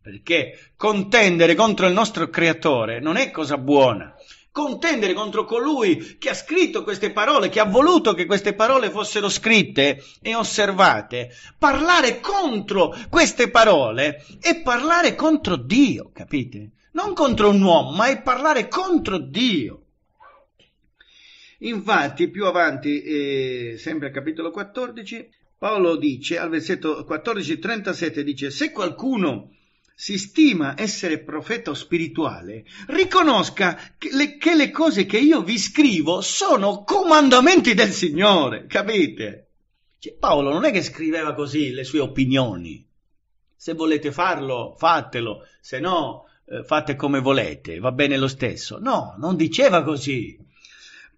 Perché contendere contro il nostro creatore non è cosa buona contendere contro colui che ha scritto queste parole, che ha voluto che queste parole fossero scritte e osservate. Parlare contro queste parole è parlare contro Dio, capite? Non contro un uomo, ma è parlare contro Dio. Infatti, più avanti, eh, sempre al capitolo 14, Paolo dice, al versetto 14-37, dice, se qualcuno si stima essere profeta spirituale, riconosca che le, che le, cose che io vi scrivo sono comandamenti del Signore, capite? Cioè, Paolo non è che scriveva così le sue opinioni. Se volete farlo, fatelo, se no eh, fate come volete, va bene lo stesso. No, non diceva così.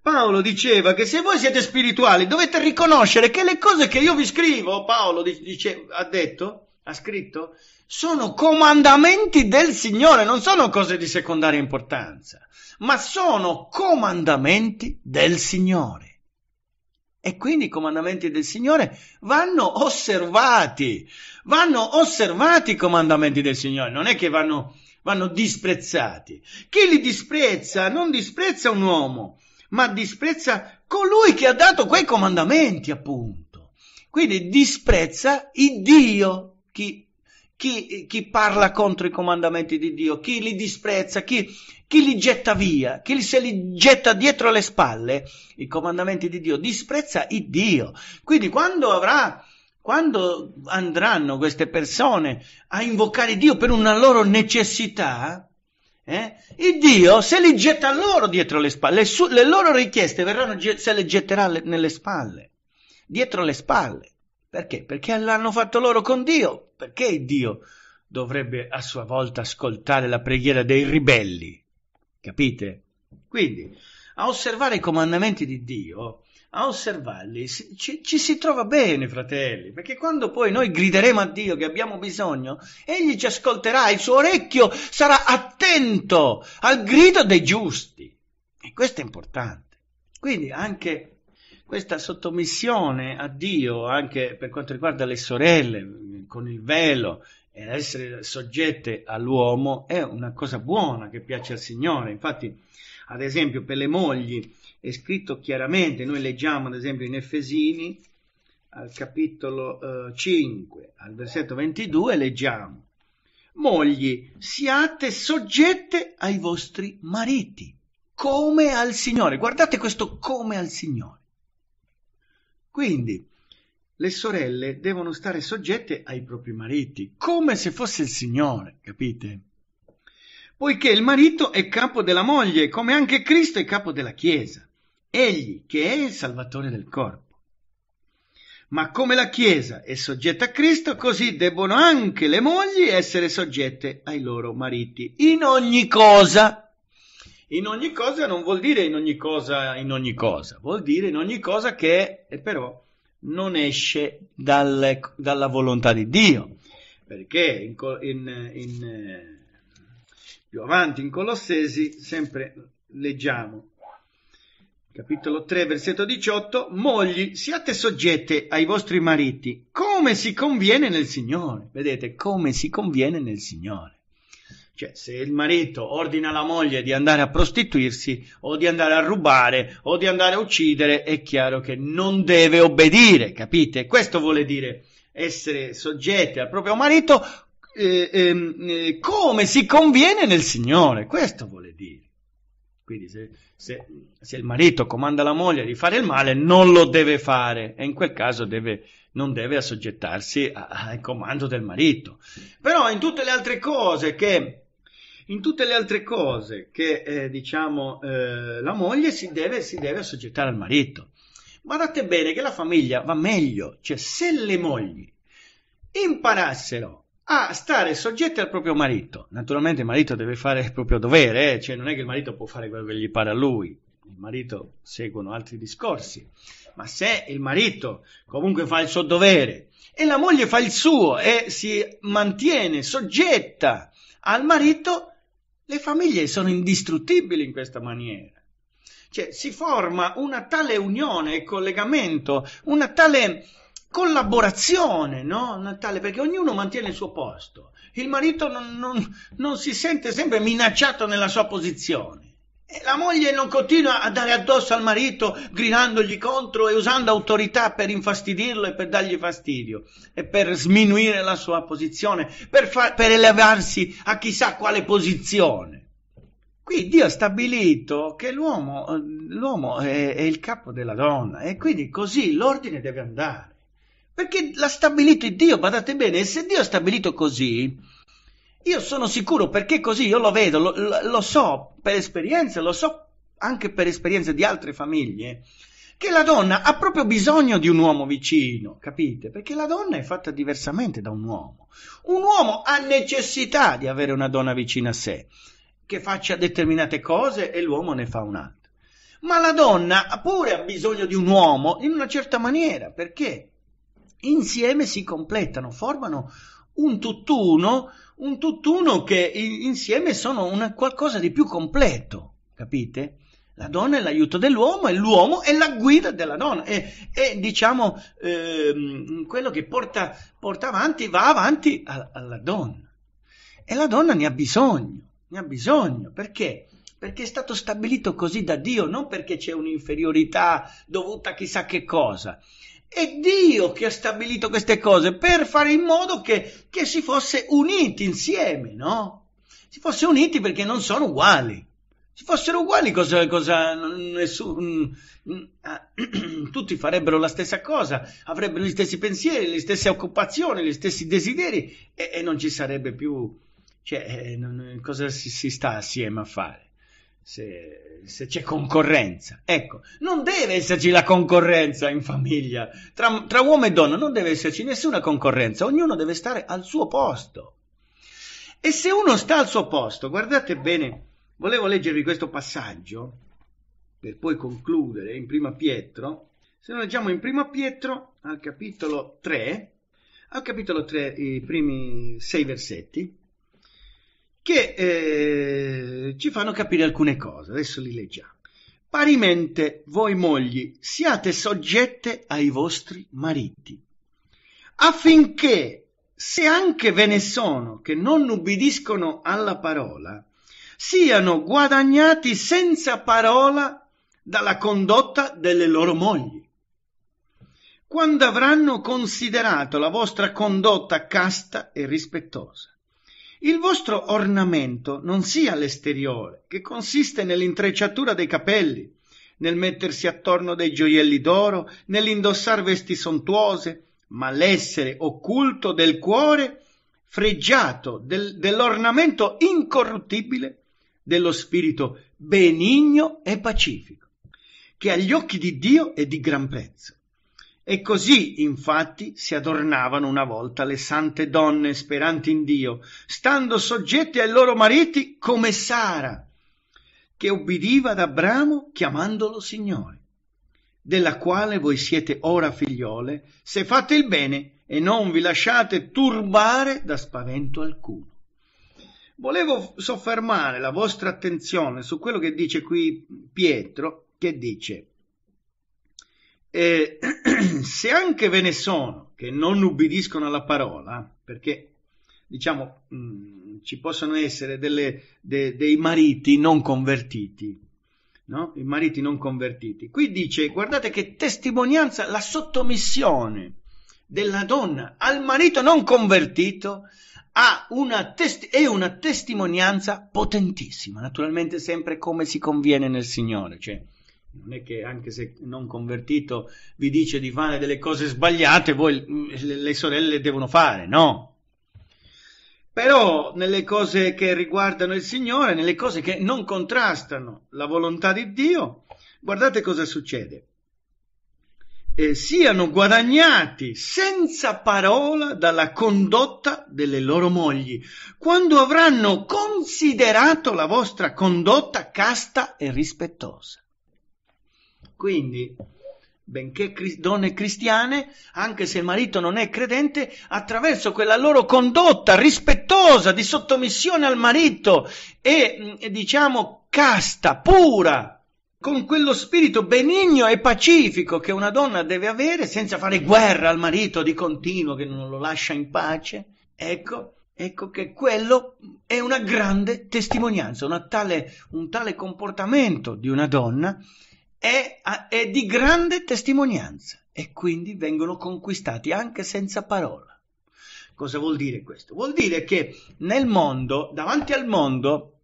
Paolo diceva che se voi siete spirituali dovete riconoscere che le cose che io vi scrivo, Paolo dice, ha detto, ha scritto, sono comandamenti del Signore, non sono cose di secondaria importanza, ma sono comandamenti del Signore. E quindi i comandamenti del Signore vanno osservati, vanno osservati i comandamenti del Signore, non è che vanno, vanno disprezzati. Chi li disprezza non disprezza un uomo, ma disprezza colui che ha dato quei comandamenti, appunto. Quindi disprezza il Dio, chi chi, chi, parla contro i comandamenti di Dio, chi li disprezza, chi, chi, li getta via, chi se li getta dietro le spalle, i comandamenti di Dio, disprezza il Dio. Quindi quando avrà, quando andranno queste persone a invocare Dio per una loro necessità, eh, il Dio se li getta loro dietro le spalle, le, su, le loro richieste verranno, se le getterà le, nelle spalle, dietro le spalle. Perché? Perché l'hanno fatto loro con Dio. Perché Dio dovrebbe a sua volta ascoltare la preghiera dei ribelli? Capite? Quindi, a osservare i comandamenti di Dio, a osservarli ci, ci, si trova bene, fratelli, perché quando poi noi grideremo a Dio che abbiamo bisogno, Egli ci ascolterà, il suo orecchio sarà attento al grido dei giusti. E questo è importante. Quindi anche questa sottomissione a Dio anche per quanto riguarda le sorelle con il velo e essere soggette all'uomo è una cosa buona che piace al Signore. Infatti, ad esempio, per le mogli è scritto chiaramente, noi leggiamo ad esempio in Efesini al capitolo eh, 5, al versetto 22, leggiamo, mogli, siate soggette ai vostri mariti, come al Signore. Guardate questo come al Signore quindi le sorelle devono stare soggette ai propri mariti, come se fosse il Signore, capite? Poiché il marito è capo della moglie, come anche Cristo è capo della Chiesa, egli che è il Salvatore del corpo. Ma come la Chiesa è soggetta a Cristo, così debbono anche le mogli essere soggette ai loro mariti, in ogni cosa in ogni cosa non vuol dire in ogni cosa, in ogni cosa, vuol dire in ogni cosa che eh, però non esce dalle, dalla volontà di Dio, perché in, in, in, eh, più avanti in Colossesi sempre leggiamo, capitolo 3, versetto 18, mogli siate soggette ai vostri mariti come si conviene nel Signore, vedete come si conviene nel Signore. Cioè, se il marito ordina alla moglie di andare a prostituirsi o di andare a rubare o di andare a uccidere, è chiaro che non deve obbedire, capite? Questo vuole dire essere soggetti al proprio marito eh, ehm, eh, come si conviene nel Signore, questo vuole dire. Quindi se, se, se, il marito comanda alla moglie di fare il male, non lo deve fare e in quel caso deve, non deve assoggettarsi al comando del marito. Però in tutte le altre cose che in tutte le altre cose che eh, diciamo eh, la moglie si deve, si deve assoggettare al marito. Guardate bene che la famiglia va meglio, cioè se le mogli imparassero a stare soggette al proprio marito, naturalmente il marito deve fare il proprio dovere, eh? cioè non è che il marito può fare quello che gli pare a lui, il marito seguono altri discorsi, ma se il marito comunque fa il suo dovere e la moglie fa il suo e si mantiene soggetta al marito, le famiglie sono indistruttibili in questa maniera. Cioè si forma una tale unione e collegamento, una tale collaborazione, no? Natale, perché ognuno mantiene il suo posto. Il marito non, non, non si sente sempre minacciato nella sua posizione e la moglie non continua a dare addosso al marito gridandogli contro e usando autorità per infastidirlo e per dargli fastidio e per sminuire la sua posizione, per, fa- per elevarsi a chissà quale posizione. Qui Dio ha stabilito che l'uomo, l'uomo è, è il capo della donna e quindi così l'ordine deve andare. Perché l'ha stabilito Dio, badate bene, e se Dio ha stabilito così, io sono sicuro perché così io lo vedo, lo, lo, lo so per esperienza, lo so anche per esperienza di altre famiglie, che la donna ha proprio bisogno di un uomo vicino, capite? Perché la donna è fatta diversamente da un uomo. Un uomo ha necessità di avere una donna vicina a sé, che faccia determinate cose e l'uomo ne fa un'altra. Ma la donna pure ha bisogno di un uomo in una certa maniera, perché insieme si completano, formano un tutt'uno un tutt'uno che insieme sono una, qualcosa di più completo, capite? La donna è l'aiuto dell'uomo e l'uomo è la guida della donna, è, è diciamo ehm, quello che porta, porta, avanti, va avanti a, alla donna. E la donna ne ha bisogno, ne ha bisogno perché? Perché è stato stabilito così da Dio, non perché c'è un'inferiorità dovuta a chissà che cosa, è Dio che ha stabilito queste cose per fare in modo che, che si fosse uniti insieme, no? Si fosse uniti perché non sono uguali. Se fossero uguali, cosa, cosa nessun, ah, tutti farebbero la stessa cosa, avrebbero gli stessi pensieri, le stesse occupazioni, gli stessi desideri e, e non ci sarebbe più. Cioè, eh, cosa si, si sta assieme a fare? se, se, c'è concorrenza. Ecco, non deve esserci la concorrenza in famiglia, tra, tra uomo e donna non deve esserci nessuna concorrenza, ognuno deve stare al suo posto. E se uno sta al suo posto, guardate bene, volevo leggervi questo passaggio per poi concludere in prima Pietro, se noi leggiamo in prima Pietro al capitolo 3, al capitolo 3 i primi sei versetti, che eh, ci fanno capire alcune cose. Adesso li leggiamo. Parimente voi mogli siate soggette ai vostri mariti, affinché se anche ve ne sono che non ubbidiscono alla parola, siano guadagnati senza parola dalla condotta delle loro mogli. Quando avranno considerato la vostra condotta casta e rispettosa, il vostro ornamento non sia l'esteriore, che consiste nell'intrecciatura dei capelli, nel mettersi attorno dei gioielli d'oro, nell'indossare vesti sontuose, ma l'essere occulto del cuore, freggiato del, dell'ornamento incorruttibile dello spirito benigno e pacifico, che agli occhi di Dio è di gran prezzo. E così, infatti, si adornavano una volta le sante donne speranti in Dio, stando soggette ai loro mariti come Sara, che ubbidiva ad Abramo chiamandolo Signore, della quale voi siete ora figliole, se fate il bene e non vi lasciate turbare da spavento alcuno. Volevo soffermare la vostra attenzione su quello che dice qui Pietro, che dice e se anche ve ne sono che non ubbidiscono alla parola, perché diciamo mh, mm, ci possono essere delle, de, dei mariti non convertiti, no? i mariti non convertiti. Qui dice, guardate che testimonianza, la sottomissione della donna al marito non convertito una testi- è una testimonianza potentissima, naturalmente sempre come si conviene nel Signore, cioè non è che anche se non convertito vi dice di fare delle cose sbagliate, voi le sorelle devono fare, no. Però nelle cose che riguardano il Signore, nelle cose che non contrastano la volontà di Dio, guardate cosa succede. Eh, siano guadagnati senza parola dalla condotta delle loro mogli, quando avranno considerato la vostra condotta casta e rispettosa. Quindi, benché donne cristiane, anche se il marito non è credente, attraverso quella loro condotta rispettosa di sottomissione al marito e, mm, diciamo casta, pura, con quello spirito benigno e pacifico che una donna deve avere senza fare guerra al marito di continuo che non lo lascia in pace, ecco, ecco che quello è una grande testimonianza, una tale, un tale comportamento di una donna è, è di grande testimonianza e quindi vengono conquistati anche senza parola. Cosa vuol dire questo? Vuol dire che nel mondo, davanti al mondo,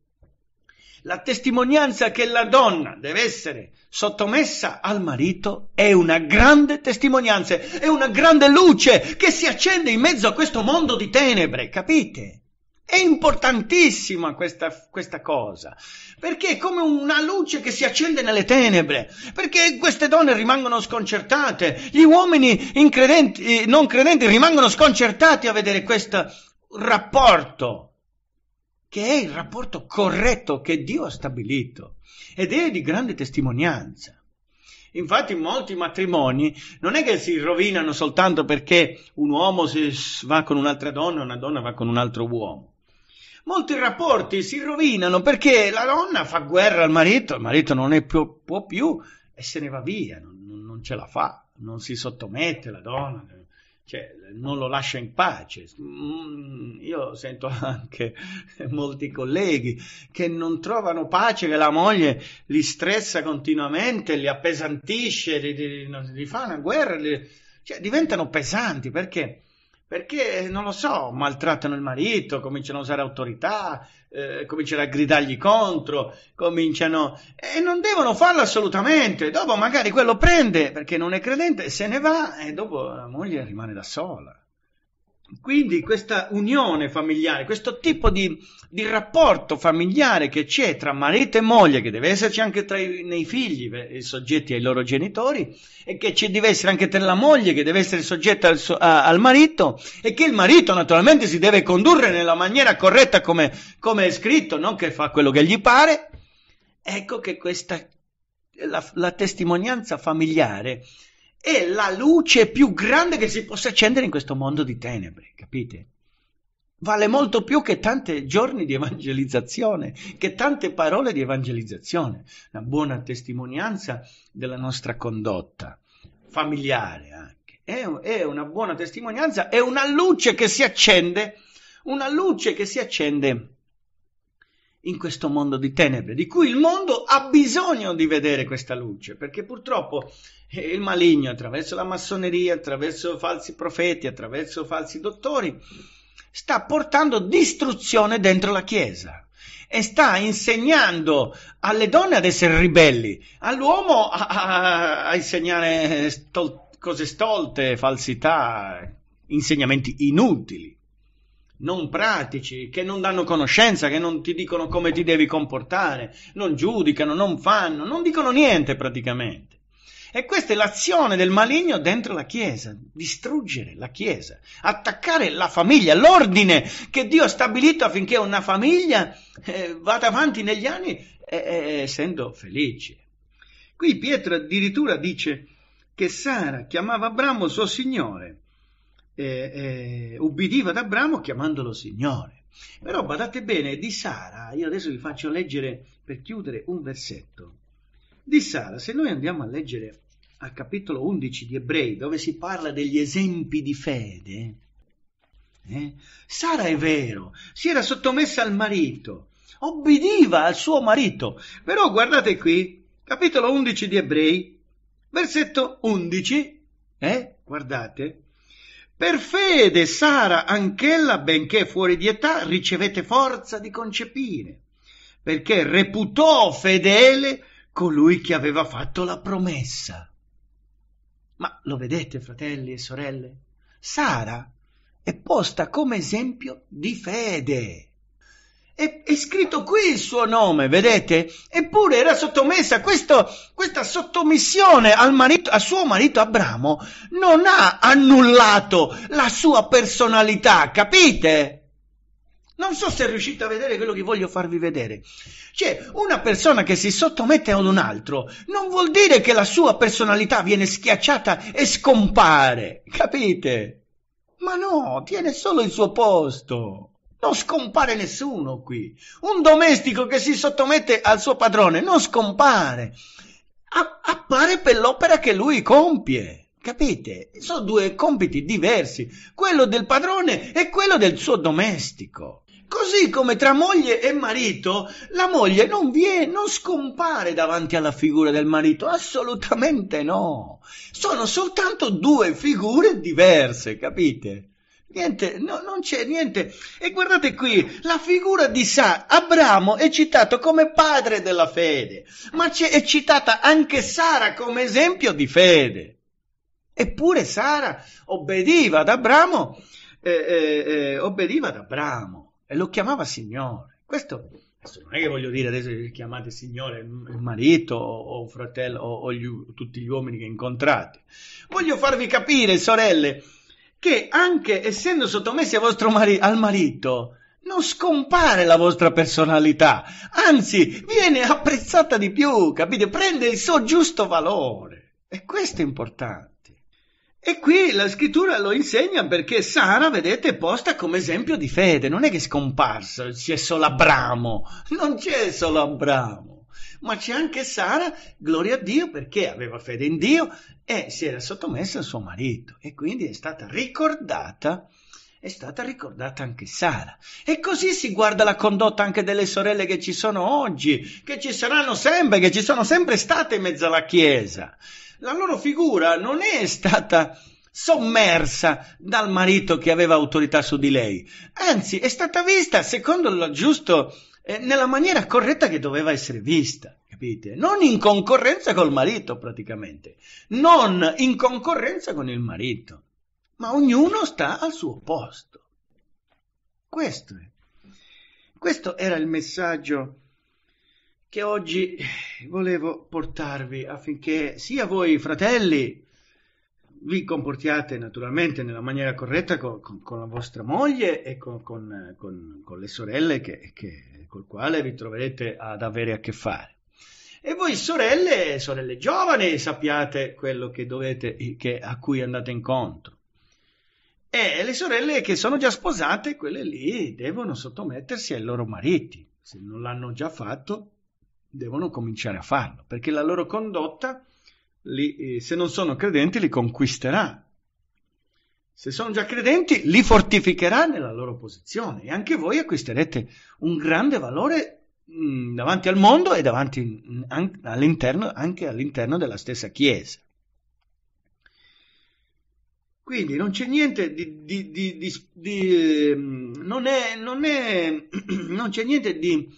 la testimonianza che la donna deve essere sottomessa al marito è una grande testimonianza, è una grande luce che si accende in mezzo a questo mondo di tenebre, capite? È importantissima questa, questa, cosa, perché è come una luce che si accende nelle tenebre, perché queste donne rimangono sconcertate, gli uomini eh, non credenti rimangono sconcertati a vedere questo rapporto, che è il rapporto corretto che Dio ha stabilito ed è di grande testimonianza. Infatti molti matrimoni non è che si rovinano soltanto perché un uomo va con un'altra donna e una donna va con un altro uomo molti rapporti si rovinano perché la donna fa guerra al marito, il marito non ne può, può più e se ne va via, non, non, ce la fa, non si sottomette la donna, cioè, non lo lascia in pace. Mm, io sento anche molti colleghi che non trovano pace, che la moglie li stressa continuamente, li appesantisce, li, li, li fa una guerra, li, cioè, diventano pesanti perché perché, non lo so, maltrattano il marito, cominciano a usare autorità, eh, cominciano a gridargli contro, cominciano... e non devono farlo assolutamente, dopo magari quello prende perché non è credente, se ne va e dopo la moglie rimane da sola. Quindi questa unione familiare, questo tipo di, di, rapporto familiare che c'è tra marito e moglie, che deve esserci anche tra i, nei figli i soggetti ai loro genitori, e che ci deve essere anche tra la moglie che deve essere soggetta al, a, al marito, e che il marito naturalmente si deve condurre nella maniera corretta come, come è scritto, non che fa quello che gli pare, ecco che questa, la, la testimonianza familiare è la luce più grande che si possa accendere in questo mondo di tenebre, capite? Vale molto più che tanti giorni di evangelizzazione, che tante parole di evangelizzazione, una buona testimonianza della nostra condotta familiare anche. È, è una buona testimonianza, è una luce che si accende, una luce che si accende in questo mondo di tenebre, di cui il mondo ha bisogno di vedere questa luce, perché purtroppo eh, il maligno, attraverso la massoneria, attraverso falsi profeti, attraverso falsi dottori, sta portando distruzione dentro la Chiesa e sta insegnando alle donne ad essere ribelli, all'uomo a, a, a insegnare stol- cose stolte, falsità, insegnamenti inutili non pratici, che non danno conoscenza, che non ti dicono come ti devi comportare, non giudicano, non fanno, non dicono niente praticamente. E questa è l'azione del maligno dentro la Chiesa, distruggere la Chiesa, attaccare la famiglia, l'ordine che Dio ha stabilito affinché una famiglia eh, vada avanti negli anni eh, eh, eh essendo felice. Qui Pietro addirittura dice che Sara chiamava Abramo suo Signore eh, eh, ubbidiva ad Abramo chiamandolo Signore. Però badate bene, di Sara, io adesso vi faccio leggere per chiudere un versetto. Di Sara, se noi andiamo a leggere al capitolo 11 di Ebrei, dove si parla degli esempi di fede, eh, Sara è vero, si era sottomessa al marito, obbediva al suo marito. Però guardate qui, capitolo 11 di Ebrei, versetto 11, eh, guardate, per fede Sara anch'ella, benché fuori di età, ricevette forza di concepire, perché reputò fedele colui che aveva fatto la promessa. Ma lo vedete, fratelli e sorelle? Sara è posta come esempio di fede. È, è, scritto qui il suo nome, vedete? Eppure era sottomessa. Questo, questa sottomissione al, marito, al suo marito Abramo non ha annullato la sua personalità, capite? Non so se riuscite a vedere quello che voglio farvi vedere. Cioè, una persona che si sottomette ad un altro non vuol dire che la sua personalità viene schiacciata e scompare, capite? Ma no, tiene solo il suo posto. Non scompare nessuno qui. Un domestico che si sottomette al suo padrone non scompare. A- appare per l'opera che lui compie. Capite? Sono due compiti diversi, quello del padrone e quello del suo domestico. Così come tra moglie e marito, la moglie non, viene, non scompare davanti alla figura del marito, assolutamente no. Sono soltanto due figure diverse, capite? Niente, no, non c'è niente. E guardate qui, la figura di San Abramo è citato come padre della fede, ma è citata anche Sara come esempio di fede. Eppure Sara obbediva ad Abramo, eh, eh, eh, obbediva ad Abramo e lo chiamava Signore. Questo Adesso non è che voglio dire adesso che chiamate signore il marito o, o fratello o, o gli, tutti gli uomini che incontrate. Voglio farvi capire, sorelle, che anche essendo sottomessi mari- al marito, non scompare la vostra personalità, anzi viene apprezzata di più, capite? Prende il suo giusto valore. E questo è importante. E qui la scrittura lo insegna perché Sara, vedete, è posta come esempio di fede, non è che è scomparsa, c'è solo Abramo, non c'è solo Abramo ma c'è anche Sara, gloria a Dio, perché aveva fede in Dio e si era sottomessa al suo marito e quindi è stata ricordata è stata ricordata anche Sara. E così si guarda la condotta anche delle sorelle che ci sono oggi, che ci saranno sempre, che ci sono sempre state in mezzo alla Chiesa. La loro figura non è stata sommersa dal marito che aveva autorità su di lei, anzi è stata vista secondo il giusto eh, nella maniera corretta che doveva essere vista, capite? Non in concorrenza col marito praticamente, non in concorrenza con il marito, ma ognuno sta al suo posto. Questo, Questo era il messaggio che oggi volevo portarvi affinché sia voi fratelli vi comportiate naturalmente nella maniera corretta con, con, con la vostra moglie e con, con le sorelle che, che, col quale vi troverete ad avere a che fare. E voi sorelle, sorelle giovani, sappiate quello che dovete, che, a cui andate incontro. E le sorelle che sono già sposate, quelle lì, devono sottomettersi ai loro mariti. Se non l'hanno già fatto, devono cominciare a farlo, perché la loro condotta, li, eh, se non sono credenti, li conquisterà se sono già credenti, li fortificherà nella loro posizione e anche voi acquisterete un grande valore mm, davanti al mondo e davanti, mm, all'interno, anche all'interno della stessa Chiesa. Quindi non c'è niente di, di, di, di mm, non, è, non, è, non c'è niente di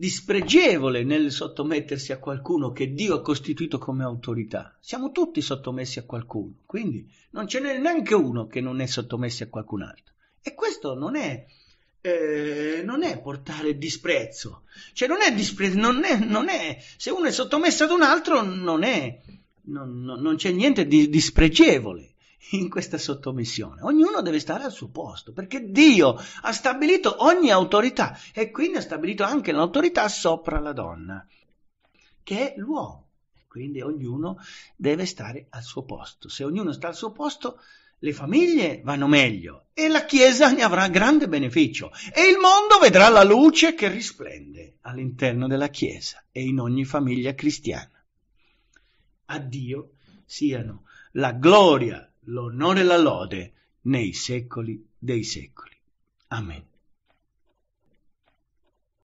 dispregevole nel sottomettersi a qualcuno che Dio ha costituito come autorità. Siamo tutti sottomessi a qualcuno, quindi non ce n'è neanche uno che non è sottomesso a qualcun altro. E questo non è, eh, non è portare disprezzo, cioè non è, dispre- non, è, non è, se uno è sottomesso ad un altro non, è, non, non c'è niente di dispregevole in questa sottomissione. Ognuno deve stare al suo posto, perché Dio ha stabilito ogni autorità e quindi ha stabilito anche l'autorità sopra la donna, che è l'uomo. Quindi ognuno deve stare al suo posto. Se ognuno sta al suo posto, le famiglie vanno meglio e la Chiesa ne avrà grande beneficio e il mondo vedrà la luce che risplende all'interno della Chiesa e in ogni famiglia cristiana. A Dio siano la gloria l'onore e la lode nei secoli dei secoli. Amen.